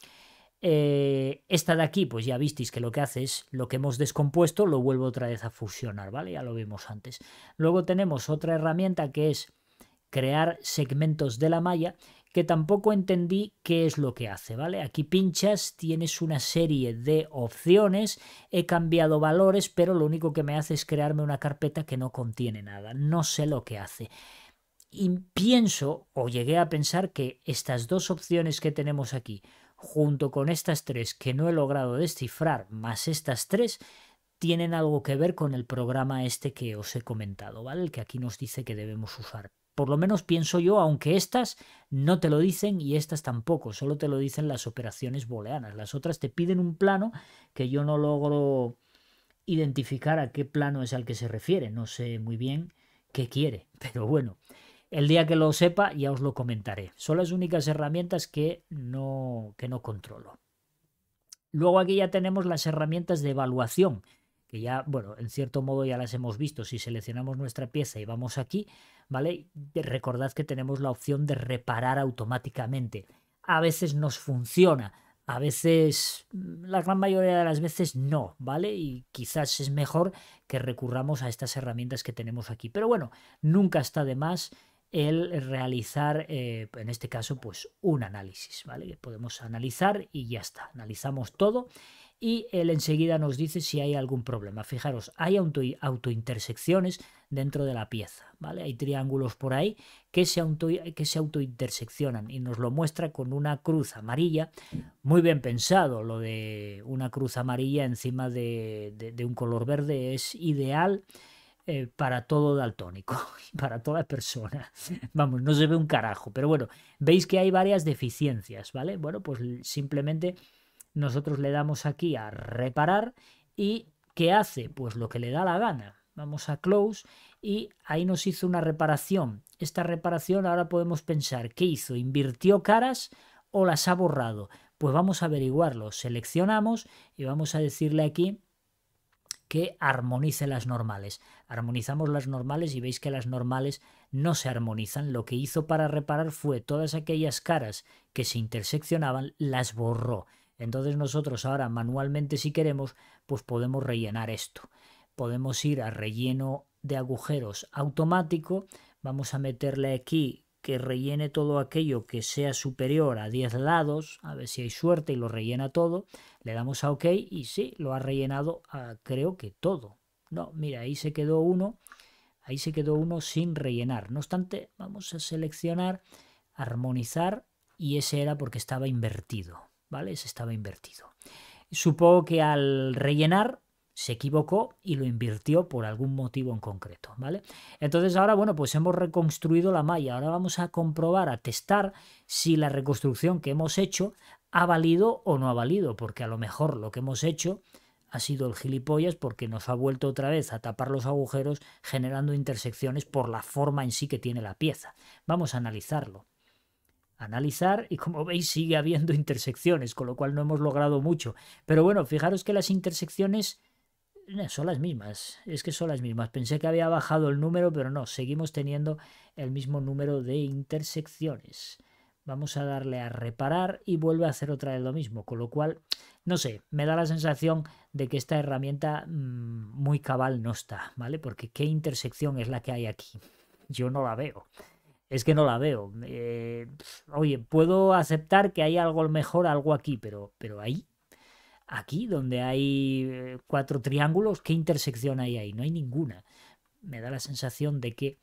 Eh, esta de aquí, pues ya visteis que lo que hace es lo que hemos descompuesto, lo vuelvo otra vez a fusionar, ¿vale? Ya lo vimos antes. Luego tenemos otra herramienta que es crear segmentos de la malla que tampoco entendí qué es lo que hace, ¿vale? Aquí pinchas, tienes una serie de opciones, he cambiado valores, pero lo único que me hace es crearme una carpeta que no contiene nada, no sé lo que hace. Y pienso, o llegué a pensar que estas dos opciones que tenemos aquí, junto con estas tres que no he logrado descifrar, más estas tres, tienen algo que ver con el programa este que os he comentado, ¿vale? El que aquí nos dice que debemos usar. Por lo menos pienso yo, aunque estas no te lo dicen y estas tampoco, solo te lo dicen las operaciones booleanas. Las otras te piden un plano que yo no logro identificar a qué plano es al que se refiere, no sé muy bien qué quiere, *laughs* pero bueno, el día que lo sepa ya os lo comentaré. Son las únicas herramientas que no, que no controlo. Luego aquí ya tenemos las herramientas de evaluación, que ya, bueno, en cierto modo ya las hemos visto. Si seleccionamos nuestra pieza y vamos aquí, ¿vale? Recordad que tenemos la opción de reparar automáticamente. A veces nos funciona, a veces, mm, la gran mayoría de las veces no, ¿vale? Y quizás es mejor que recurramos a estas herramientas que tenemos aquí. Pero bueno, nunca está de más el realizar, eh, en este caso, pues un análisis, ¿vale? Podemos analizar y ya está, analizamos todo y él enseguida nos dice si hay algún problema. Fijaros, hay auto, autointersecciones dentro de la pieza, ¿vale? Hay triángulos por ahí que se, auto, que se autointerseccionan y nos lo muestra con una cruz amarilla. Muy bien pensado, lo de una cruz amarilla encima de, un color verde es ideal. Eh, para todo daltónico, *laughs* para toda persona. Vamos, no se ve un carajo, pero bueno, veis que hay varias deficiencias, ¿vale? Bueno, pues simplemente nosotros le damos aquí a reparar y ¿qué hace? Pues lo que le da la gana. Vamos a close y ahí nos hizo una reparación. Esta reparación ahora podemos pensar, ¿qué hizo? ¿Invirtió caras o las ha borrado? Pues vamos a averiguarlo. Seleccionamos y vamos a decirle aquí que armonice las normales. Armonizamos las normales y veis que las normales no se armonizan. Lo que hizo para reparar fue todas aquellas caras que se interseccionaban, las borró. Entonces nosotros ahora manualmente si queremos, pues podemos rellenar esto. Podemos ir a relleno de agujeros automático. Vamos a meterle aquí que rellene todo aquello que sea superior a 10 lados, a ver si hay suerte y lo rellena todo. Le damos a OK y sí, lo ha rellenado creo que todo. No, mira, ahí se quedó uno, ahí se quedó uno sin rellenar. No obstante, vamos a seleccionar, armonizar y ese era porque estaba invertido. ¿vale? Ese estaba invertido. Supongo que al rellenar se equivocó y lo invirtió por algún motivo en concreto, ¿vale? Entonces ahora, bueno, pues hemos reconstruido la malla. Ahora vamos a comprobar, a testar si la reconstrucción que hemos hecho ha valido o no ha valido, porque a lo mejor lo que hemos hecho ha sido el gilipollas porque nos ha vuelto otra vez a tapar los agujeros generando intersecciones por la forma en sí que tiene la pieza. Vamos a analizarlo analizar y como veis sigue habiendo *laughs* intersecciones, con lo cual no hemos logrado mucho. Pero bueno, fijaros que las intersecciones son las mismas, es que son las mismas. Pensé que había bajado el número, pero no, seguimos teniendo el mismo número de intersecciones. Vamos a darle a reparar y vuelve a hacer otra vez lo mismo, con lo cual, no sé, me da la sensación de que esta herramienta mm, muy cabal no está, ¿vale? Porque ¿qué intersección es la que hay aquí? Yo no la veo es que no la veo. Eh, oye, puedo aceptar que hay algo mejor, algo aquí, pero, pero ahí, aquí donde hay eh, cuatro triángulos, ¿qué intersección hay ahí? No hay ninguna. Me da la sensación de que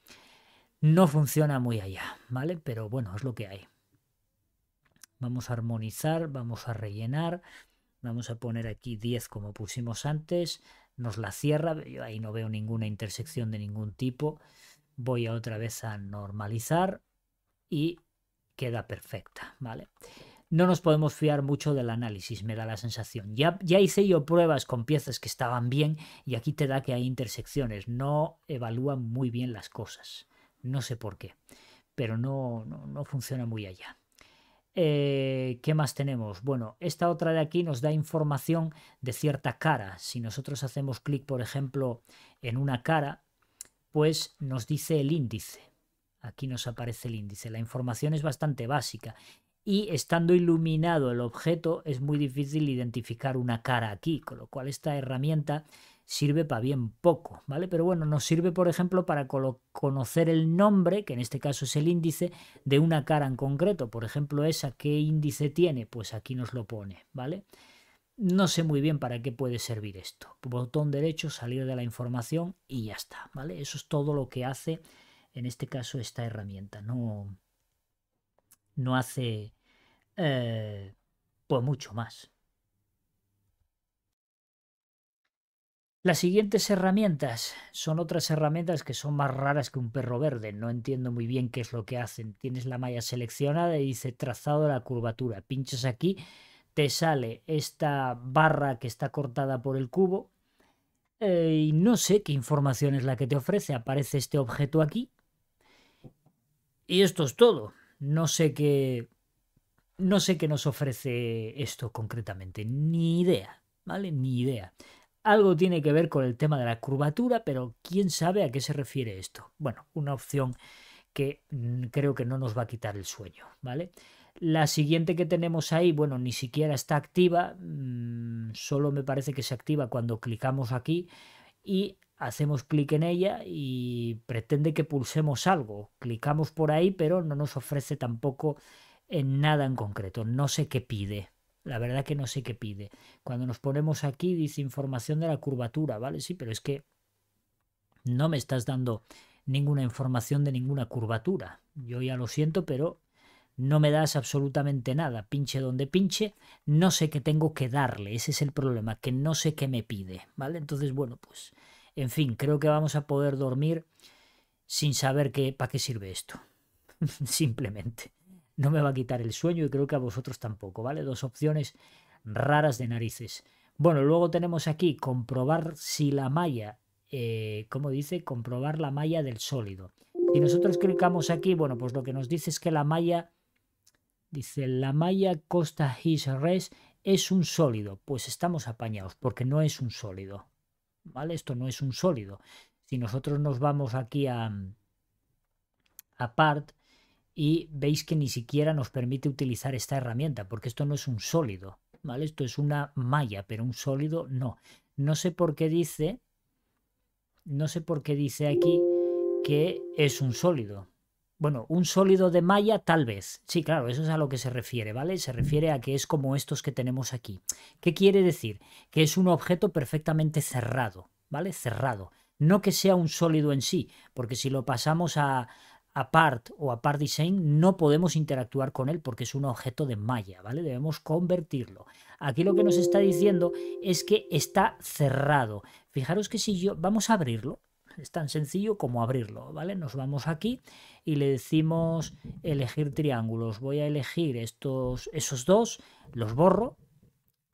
no funciona muy allá, ¿vale? Pero bueno, es lo que hay. Vamos a armonizar, vamos a rellenar, vamos a poner aquí 10 como pusimos antes, nos la cierra, ahí no veo ninguna intersección de ningún tipo. Voy otra vez a normalizar y queda perfecta, ¿vale? No nos podemos fiar mucho del análisis, me da la sensación. Ya, ya hice yo pruebas con piezas que estaban bien y aquí te da que hay intersecciones, no evalúan muy bien las cosas, no sé por qué, pero no, no, funciona muy allá. Eh, ¿Qué más tenemos? Bueno, esta otra de aquí nos da información de cierta cara. Si nosotros hacemos clic, por ejemplo, en una cara, pues nos dice el índice. Aquí nos aparece el índice. La información es bastante básica y estando iluminado el objeto es muy difícil identificar una cara aquí, con lo cual esta herramienta sirve para bien poco, ¿vale? Pero bueno, nos sirve por ejemplo para conocer el nombre, que en este caso es el índice, de una cara en concreto, por ejemplo esa, ¿qué índice tiene? Pues aquí nos lo pone, ¿vale? No sé muy bien para qué puede servir esto. Botón derecho, salir de la información y ya está, ¿vale? Eso es todo lo que hace en este caso esta herramienta. No, no hace eh, pues mucho más. Las siguientes herramientas son otras herramientas que son más raras que un perro verde. No entiendo muy bien qué es lo que hacen. Tienes la malla seleccionada y dice trazado la curvatura. Pinchas aquí, te sale esta barra que está cortada por el cubo. Eh, y no sé qué información es la que te ofrece. Aparece este objeto aquí y esto es todo. No sé qué. No sé qué nos ofrece esto concretamente. Ni idea. ¿Vale? Ni idea. Algo tiene que ver con el tema de la curvatura, pero quién sabe a qué se refiere esto. Bueno, una opción que mm, creo que no nos va a quitar el sueño, ¿vale? La siguiente que tenemos ahí, bueno, ni siquiera está activa, mm, solo me parece que se activa cuando clicamos aquí y hacemos clic en ella y pretende que pulsemos algo. Clicamos por ahí, pero no nos ofrece tampoco en eh, nada en concreto. No sé qué pide. La verdad que no sé qué pide. Cuando nos ponemos aquí dice información de la curvatura, ¿vale? Sí, pero es que no me estás dando ninguna información de ninguna curvatura. Yo ya lo siento, pero no me das absolutamente nada. Pinche donde pinche, no sé qué tengo que darle. Ese es el problema, que no sé qué me pide, ¿vale? Entonces, bueno, pues en fin, creo que vamos a poder dormir sin saber para qué sirve esto. *laughs* Simplemente. No me va a quitar el sueño y creo que a vosotros tampoco, ¿vale? Dos opciones raras de narices. Bueno, luego tenemos aquí comprobar si la malla, eh, ¿cómo dice? Comprobar la malla del sólido. Si nosotros clicamos aquí, bueno, pues lo que nos dice es que la malla, dice la malla costa his res, es un sólido. Pues estamos apañados porque no es un sólido. Esto no es un sólido. Si nosotros nos vamos aquí a, a part y veis que ni siquiera nos permite utilizar esta herramienta, porque esto no es un sólido, ¿vale? Esto es una malla, pero un sólido no. No sé por qué dice, no sé por qué dice aquí que es un sólido, bueno, un sólido de malla tal vez. Sí, claro, eso es a lo que se refiere, ¿vale? Se refiere a que es como estos que tenemos aquí. ¿Qué quiere decir? Que es un objeto perfectamente cerrado, ¿vale? Cerrado. No que sea un sólido en sí, porque si lo pasamos a, a part o a part design no podemos interactuar con él porque es un objeto de malla, ¿vale? Debemos convertirlo. Aquí lo que nos está diciendo es que está cerrado. Fijaros que si yo... Vamos a abrirlo. Es tan sencillo como abrirlo, ¿vale? Nos vamos aquí y le decimos elegir triángulos. Voy a elegir estos, esos dos, los borro,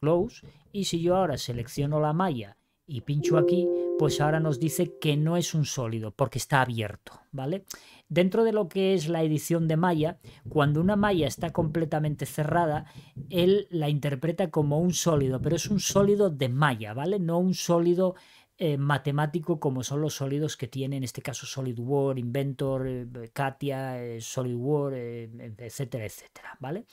close, y si yo ahora selecciono la malla y pincho aquí, pues ahora nos dice que no es un sólido porque está abierto, ¿vale? Dentro de lo que es la edición de malla, cuando una malla está completamente cerrada, él la interpreta como un sólido, pero es un sólido de malla, ¿vale? No un sólido eh, matemático como son los sólidos que tiene, en este caso SolidWorks, Inventor, eh, Katia, eh, eh etcétera, etcétera, ¿vale?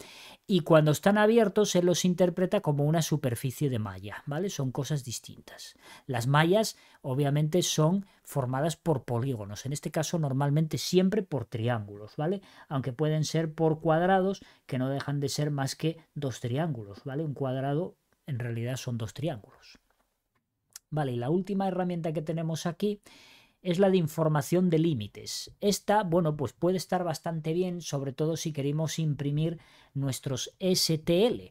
Y cuando están abiertos, se los interpreta como una superficie de malla, ¿vale? Son cosas distintas. Las mallas, obviamente, son formadas por polígonos, en este caso normalmente siempre por triángulos, ¿vale? Aunque pueden ser por cuadrados, que no dejan de ser más que dos triángulos, ¿vale? Un cuadrado en realidad son dos triángulos. Vale, y la última herramienta que tenemos aquí es la de información de límites. Esta, bueno, pues puede estar bastante bien, sobre todo si queremos imprimir nuestros STL.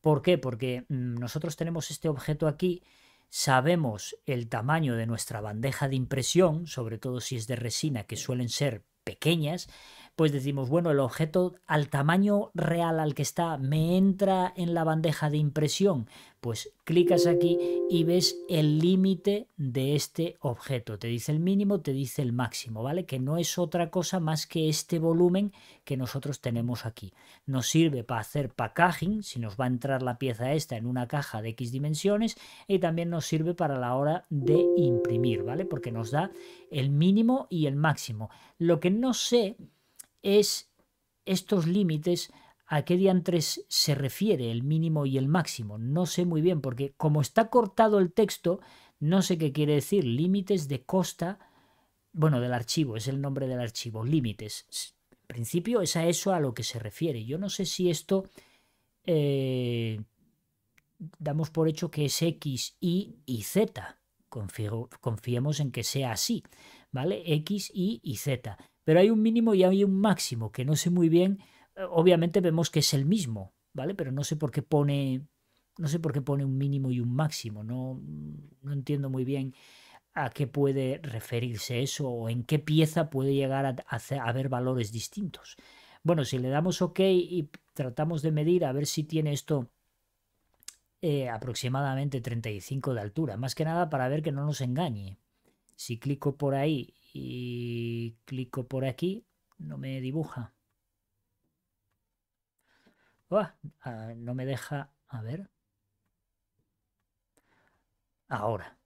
¿Por qué? Porque mm, nosotros tenemos este objeto aquí, sabemos el tamaño de nuestra bandeja de impresión, sobre todo si es de resina, que suelen ser pequeñas, pues decimos, bueno, el objeto al tamaño real al que está me entra en la bandeja de impresión, pues clicas aquí y ves el límite de este objeto. Te dice el mínimo, te dice el máximo, ¿vale? Que no es otra cosa más que este volumen que nosotros tenemos aquí. Nos sirve para hacer packaging, si nos va a entrar la pieza esta en una caja de X dimensiones, y también nos sirve para la hora de imprimir, ¿vale? Porque nos da el mínimo y el máximo. Lo que no sé es estos límites a qué diantres se refiere el mínimo y el máximo. No sé muy bien, porque como está cortado el texto, no sé qué quiere decir. Límites de costa, bueno, del archivo, es el nombre del archivo, límites. En principio es a eso a lo que se refiere. Yo no sé si esto eh, damos por hecho que es X, Y y Z. confiemos en que sea así, ¿vale? X, Y y Z pero hay un mínimo y hay un máximo, que no sé muy bien, eh, obviamente vemos que es el mismo, ¿vale? Pero no sé por qué pone, no sé por qué pone un mínimo y un máximo, no, no entiendo muy bien a qué puede referirse eso o en qué pieza puede llegar a, hacer ver valores distintos. Bueno, si le damos OK y tratamos de medir a ver si tiene esto eh, aproximadamente 35 de altura, más que nada para ver que no nos engañe. Si clico por ahí y clico por aquí, no me dibuja. Ah, ah, no me deja, a ver. Ahora.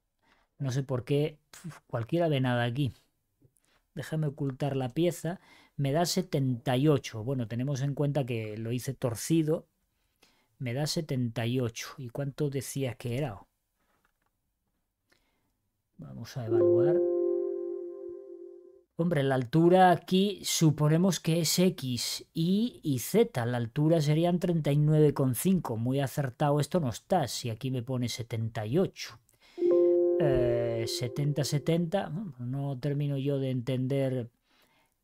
No sé por qué cualquiera ve nada aquí. Déjame ocultar la pieza. Me da 78. Bueno, tenemos en cuenta que lo hice torcido. Me da 78. ¿Y cuánto decía que era? Vamos a evaluar. Hombre, la altura aquí suponemos que es X, Y y Z. La altura serían 39,5. Muy acertado esto no está, si aquí me pone 78. 70, 70. No termino yo de entender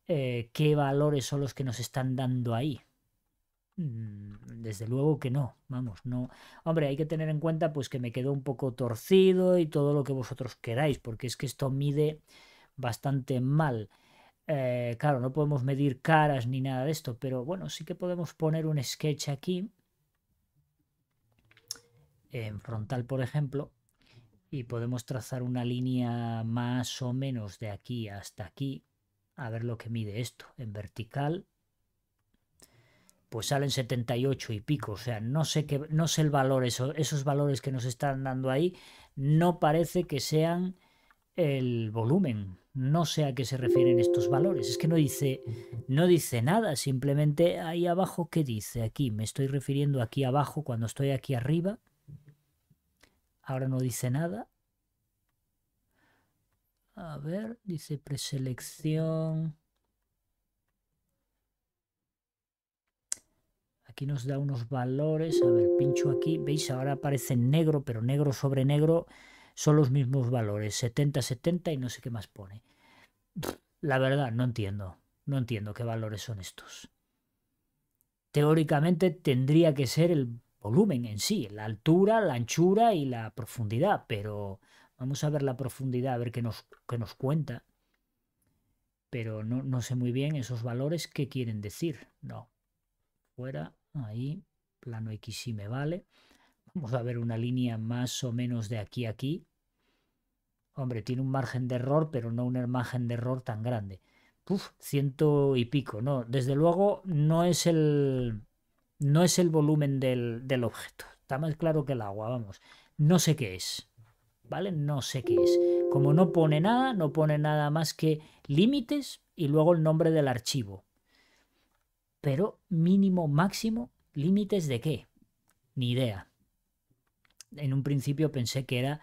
eh, qué valores son los que nos están dando ahí. Mm, desde luego que no, vamos, no. Hombre, hay que tener en cuenta pues que me quedó un poco torcido y todo lo que vosotros queráis, porque es que esto mide bastante mal. Eh, claro, no podemos medir caras ni nada de esto, pero bueno, sí que podemos poner un sketch aquí, en frontal por ejemplo, y podemos trazar una línea más o menos de aquí hasta aquí, a ver lo que mide esto. En vertical, pues salen 78 y pico, o sea, no sé, qué, no sé el valor, esos valores que nos están dando ahí, no parece que sean el volumen. No sé a qué se refieren estos valores. Es que no dice, no dice nada. Simplemente ahí abajo, ¿qué dice? Aquí me estoy refiriendo aquí abajo cuando estoy aquí arriba. Ahora no dice nada. A ver, dice preselección. Aquí nos da unos valores. A ver, pincho aquí. ¿Veis? Ahora aparece negro, pero negro sobre negro son los mismos valores, 70, 70 y no sé qué más pone. La verdad, no entiendo, no entiendo qué valores son estos. Teóricamente tendría que ser el volumen en sí, la altura, la anchura y la profundidad, pero vamos a ver la profundidad, a ver qué nos, nos cuenta. Pero no, no sé muy bien esos valores qué quieren decir. No. Fuera, ahí, plano X y me vale. Vamos a ver una línea más o menos de aquí a aquí. Hombre, tiene un margen de error, pero no un margen de error tan grande. Puf, ciento y pico. No, desde luego no es el, no es el volumen del, del objeto. Está más claro que el agua, vamos. No sé qué es. ¿Vale? No sé qué es. Como no pone nada, no pone nada más que límites y luego el nombre del archivo. Pero mínimo, máximo, límites de qué? Ni idea en un principio pensé que era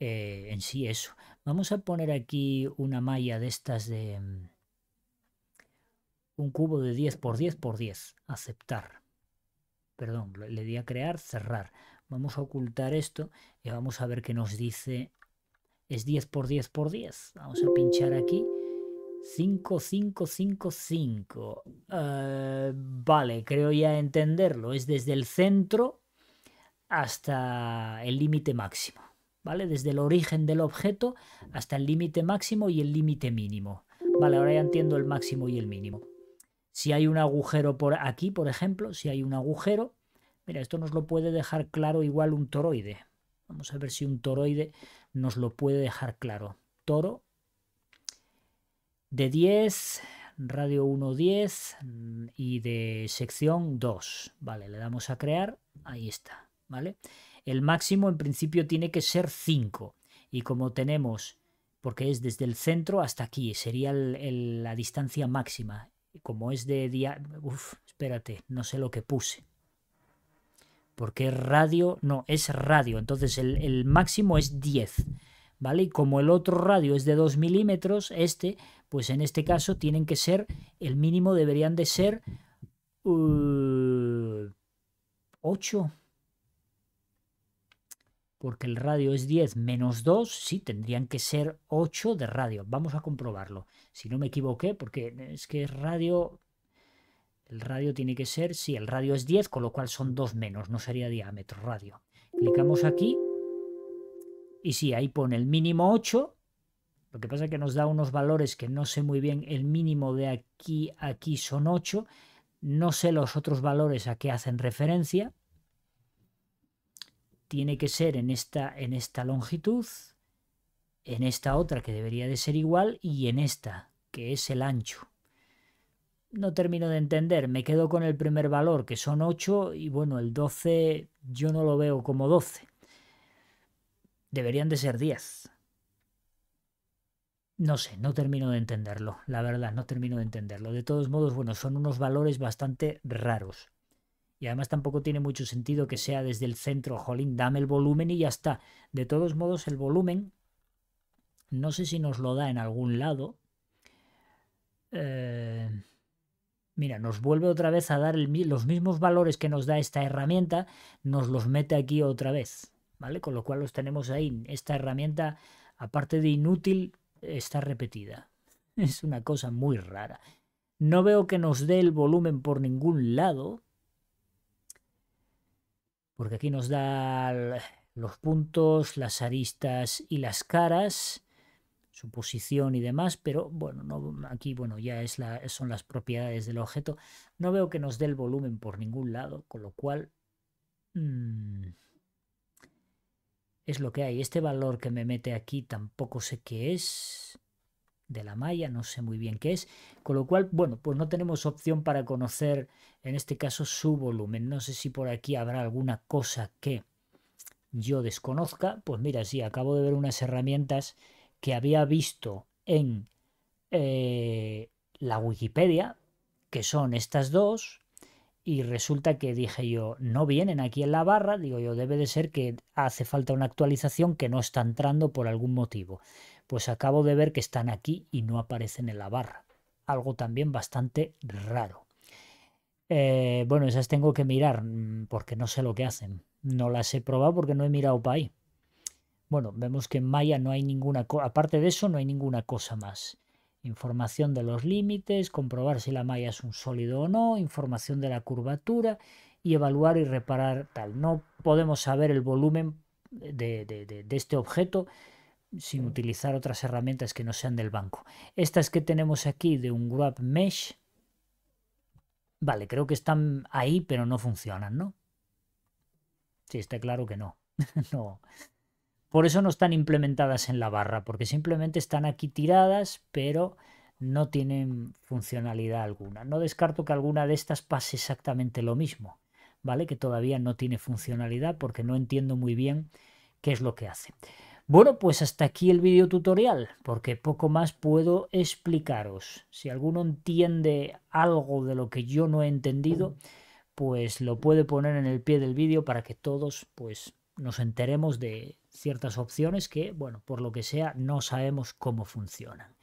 eh, en sí eso. Vamos a poner aquí una malla de estas de mm, un cubo de 10 por 10 por 10. Aceptar. Perdón, le di a crear, cerrar. Vamos a ocultar esto y vamos a ver qué nos dice. Es 10 por 10 por 10. Vamos a pinchar aquí. 5, 5, 5, 5. vale, creo ya entenderlo. Es desde el centro hasta el límite máximo, ¿vale? Desde el origen del objeto hasta el límite máximo y el límite mínimo. Vale, ahora ya entiendo el máximo y el mínimo. Si hay un agujero por aquí, por ejemplo, si hay un agujero, mira, esto nos lo puede dejar claro igual un toroide. Vamos a ver si un toroide nos lo puede dejar claro. Toro de 10, radio 1, 10 mm, y de sección 2. Vale, le damos a crear, ahí está. ¿vale? El máximo en principio tiene que ser 5 y como tenemos, porque es desde el centro hasta aquí, sería la distancia máxima. Como es de día... Uf, espérate, no sé lo que puse. Porque es radio, no, es radio, entonces el, máximo es 10. ¿Vale? Y como el otro radio es de 2 milímetros, este, pues en este caso tienen que ser, el mínimo deberían de ser uh, 8, porque el radio es 10 menos 2, sí, tendrían que ser 8 de radio. Vamos a comprobarlo. Si no me equivoqué, porque es que radio... El radio tiene que ser, sí, el radio es 10, con lo cual son 2 menos, no sería diámetro, radio. Clicamos aquí y sí, ahí pone el mínimo 8. Lo que pasa es que nos da unos valores que no sé muy bien, el mínimo de aquí aquí son 8. No sé los otros valores a qué hacen referencia, tiene que ser en esta, en esta longitud, en esta otra que debería de ser igual y en esta, que es el ancho. No termino de entender, me quedo con el primer valor, que son 8, y bueno, el 12 yo no lo veo como 12. Deberían de ser 10. No sé, no termino de entenderlo, la verdad, no termino de entenderlo. De todos modos, bueno, son unos valores bastante raros. Y además tampoco tiene mucho sentido que sea desde el centro, jolín, dame el volumen y ya está. De todos modos, el volumen, no sé si nos lo da en algún lado. Eh, mira, nos vuelve otra vez a dar los mismos valores que nos da esta herramienta, nos los mete aquí otra vez, ¿vale? Con lo cual los tenemos ahí. Esta herramienta, aparte de inútil, está repetida. *laughs* Es una cosa muy rara. No veo que nos dé el volumen por ningún lado porque aquí nos da los puntos, las aristas y las caras, su posición y demás, pero bueno, no, aquí bueno, ya es son las propiedades del objeto. No veo que nos dé el volumen por ningún lado, con lo cual mm, es lo que hay. Este valor que me mete aquí tampoco sé qué es de la malla, no sé muy bien qué es, con lo cual, bueno, pues no tenemos opción para conocer en este caso su volumen. No sé si por aquí habrá alguna cosa que yo desconozca. Pues mira, sí, acabo de ver unas herramientas que había visto en eh, la Wikipedia, que son estas dos, y resulta que dije yo, no vienen aquí en la barra, digo yo, debe de ser que hace falta una actualización que no está entrando por algún motivo. Pues acabo de ver que están aquí y no aparecen en la barra. Algo también bastante raro. Eh, bueno, esas tengo que mirar mm, porque no sé lo que hacen. No las he probado porque no he mirado para ahí. Bueno, vemos que en Maya no hay ninguna cosa, aparte de eso no hay ninguna cosa más. Información de los límites, comprobar si la malla es un sólido o no, información de la curvatura y evaluar y reparar tal. No podemos saber el volumen de, este objeto sin utilizar otras herramientas que no sean del banco. Estas que tenemos aquí de un Grab Mesh, Vale, creo que están ahí, pero no funcionan, ¿no? Sí, está claro que no. *laughs* no. Por eso no están implementadas en la barra, porque simplemente están aquí tiradas, pero no tienen funcionalidad alguna. No descarto que alguna de estas pase exactamente lo mismo, ¿vale? Que todavía no tiene funcionalidad porque no entiendo muy bien qué es lo que hace. Bueno, pues hasta aquí el vídeo tutorial, porque poco más puedo explicaros. Si alguno entiende algo de lo que yo no he entendido, pues lo puede poner en el pie del vídeo para que todos pues nos enteremos de ciertas opciones que, bueno, por lo que sea, no sabemos cómo funcionan.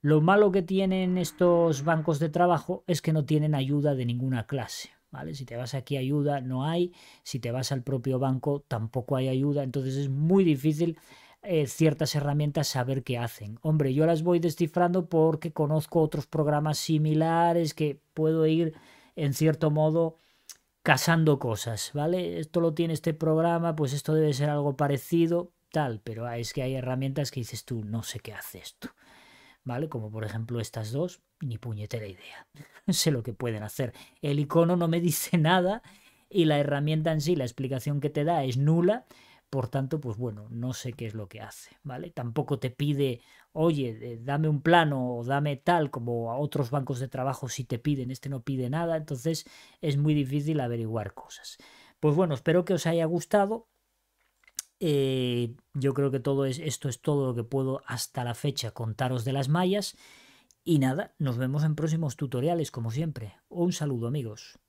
Lo malo que tienen estos bancos de trabajo es que no tienen ayuda de ninguna clase. Si te vas aquí ayuda no hay, si te vas al propio banco tampoco hay ayuda, entonces es muy difícil eh, ciertas herramientas saber qué hacen. Hombre, yo las voy descifrando porque conozco otros programas similares que puedo ir en cierto modo casando cosas, ¿vale? Esto lo tiene este programa, pues esto debe ser algo parecido, tal, pero es que hay herramientas que dices tú, no sé qué hace esto. ¿vale? Como por ejemplo estas dos, ni puñetera idea. *laughs* sé lo que pueden hacer. El icono no me dice nada y la herramienta en sí, la explicación que te da es nula. Por tanto, pues bueno, no sé qué es lo que hace, ¿vale? Tampoco te pide, oye, eh, dame un plano o dame tal, como a otros bancos de trabajo si te piden, este no pide nada, entonces es muy difícil averiguar cosas. Pues bueno, espero que os haya gustado. Eh, yo creo que todo es, esto es todo lo que puedo hasta la fecha contaros de las mallas. Y nada, nos vemos en próximos tutoriales como siempre. Un saludo amigos.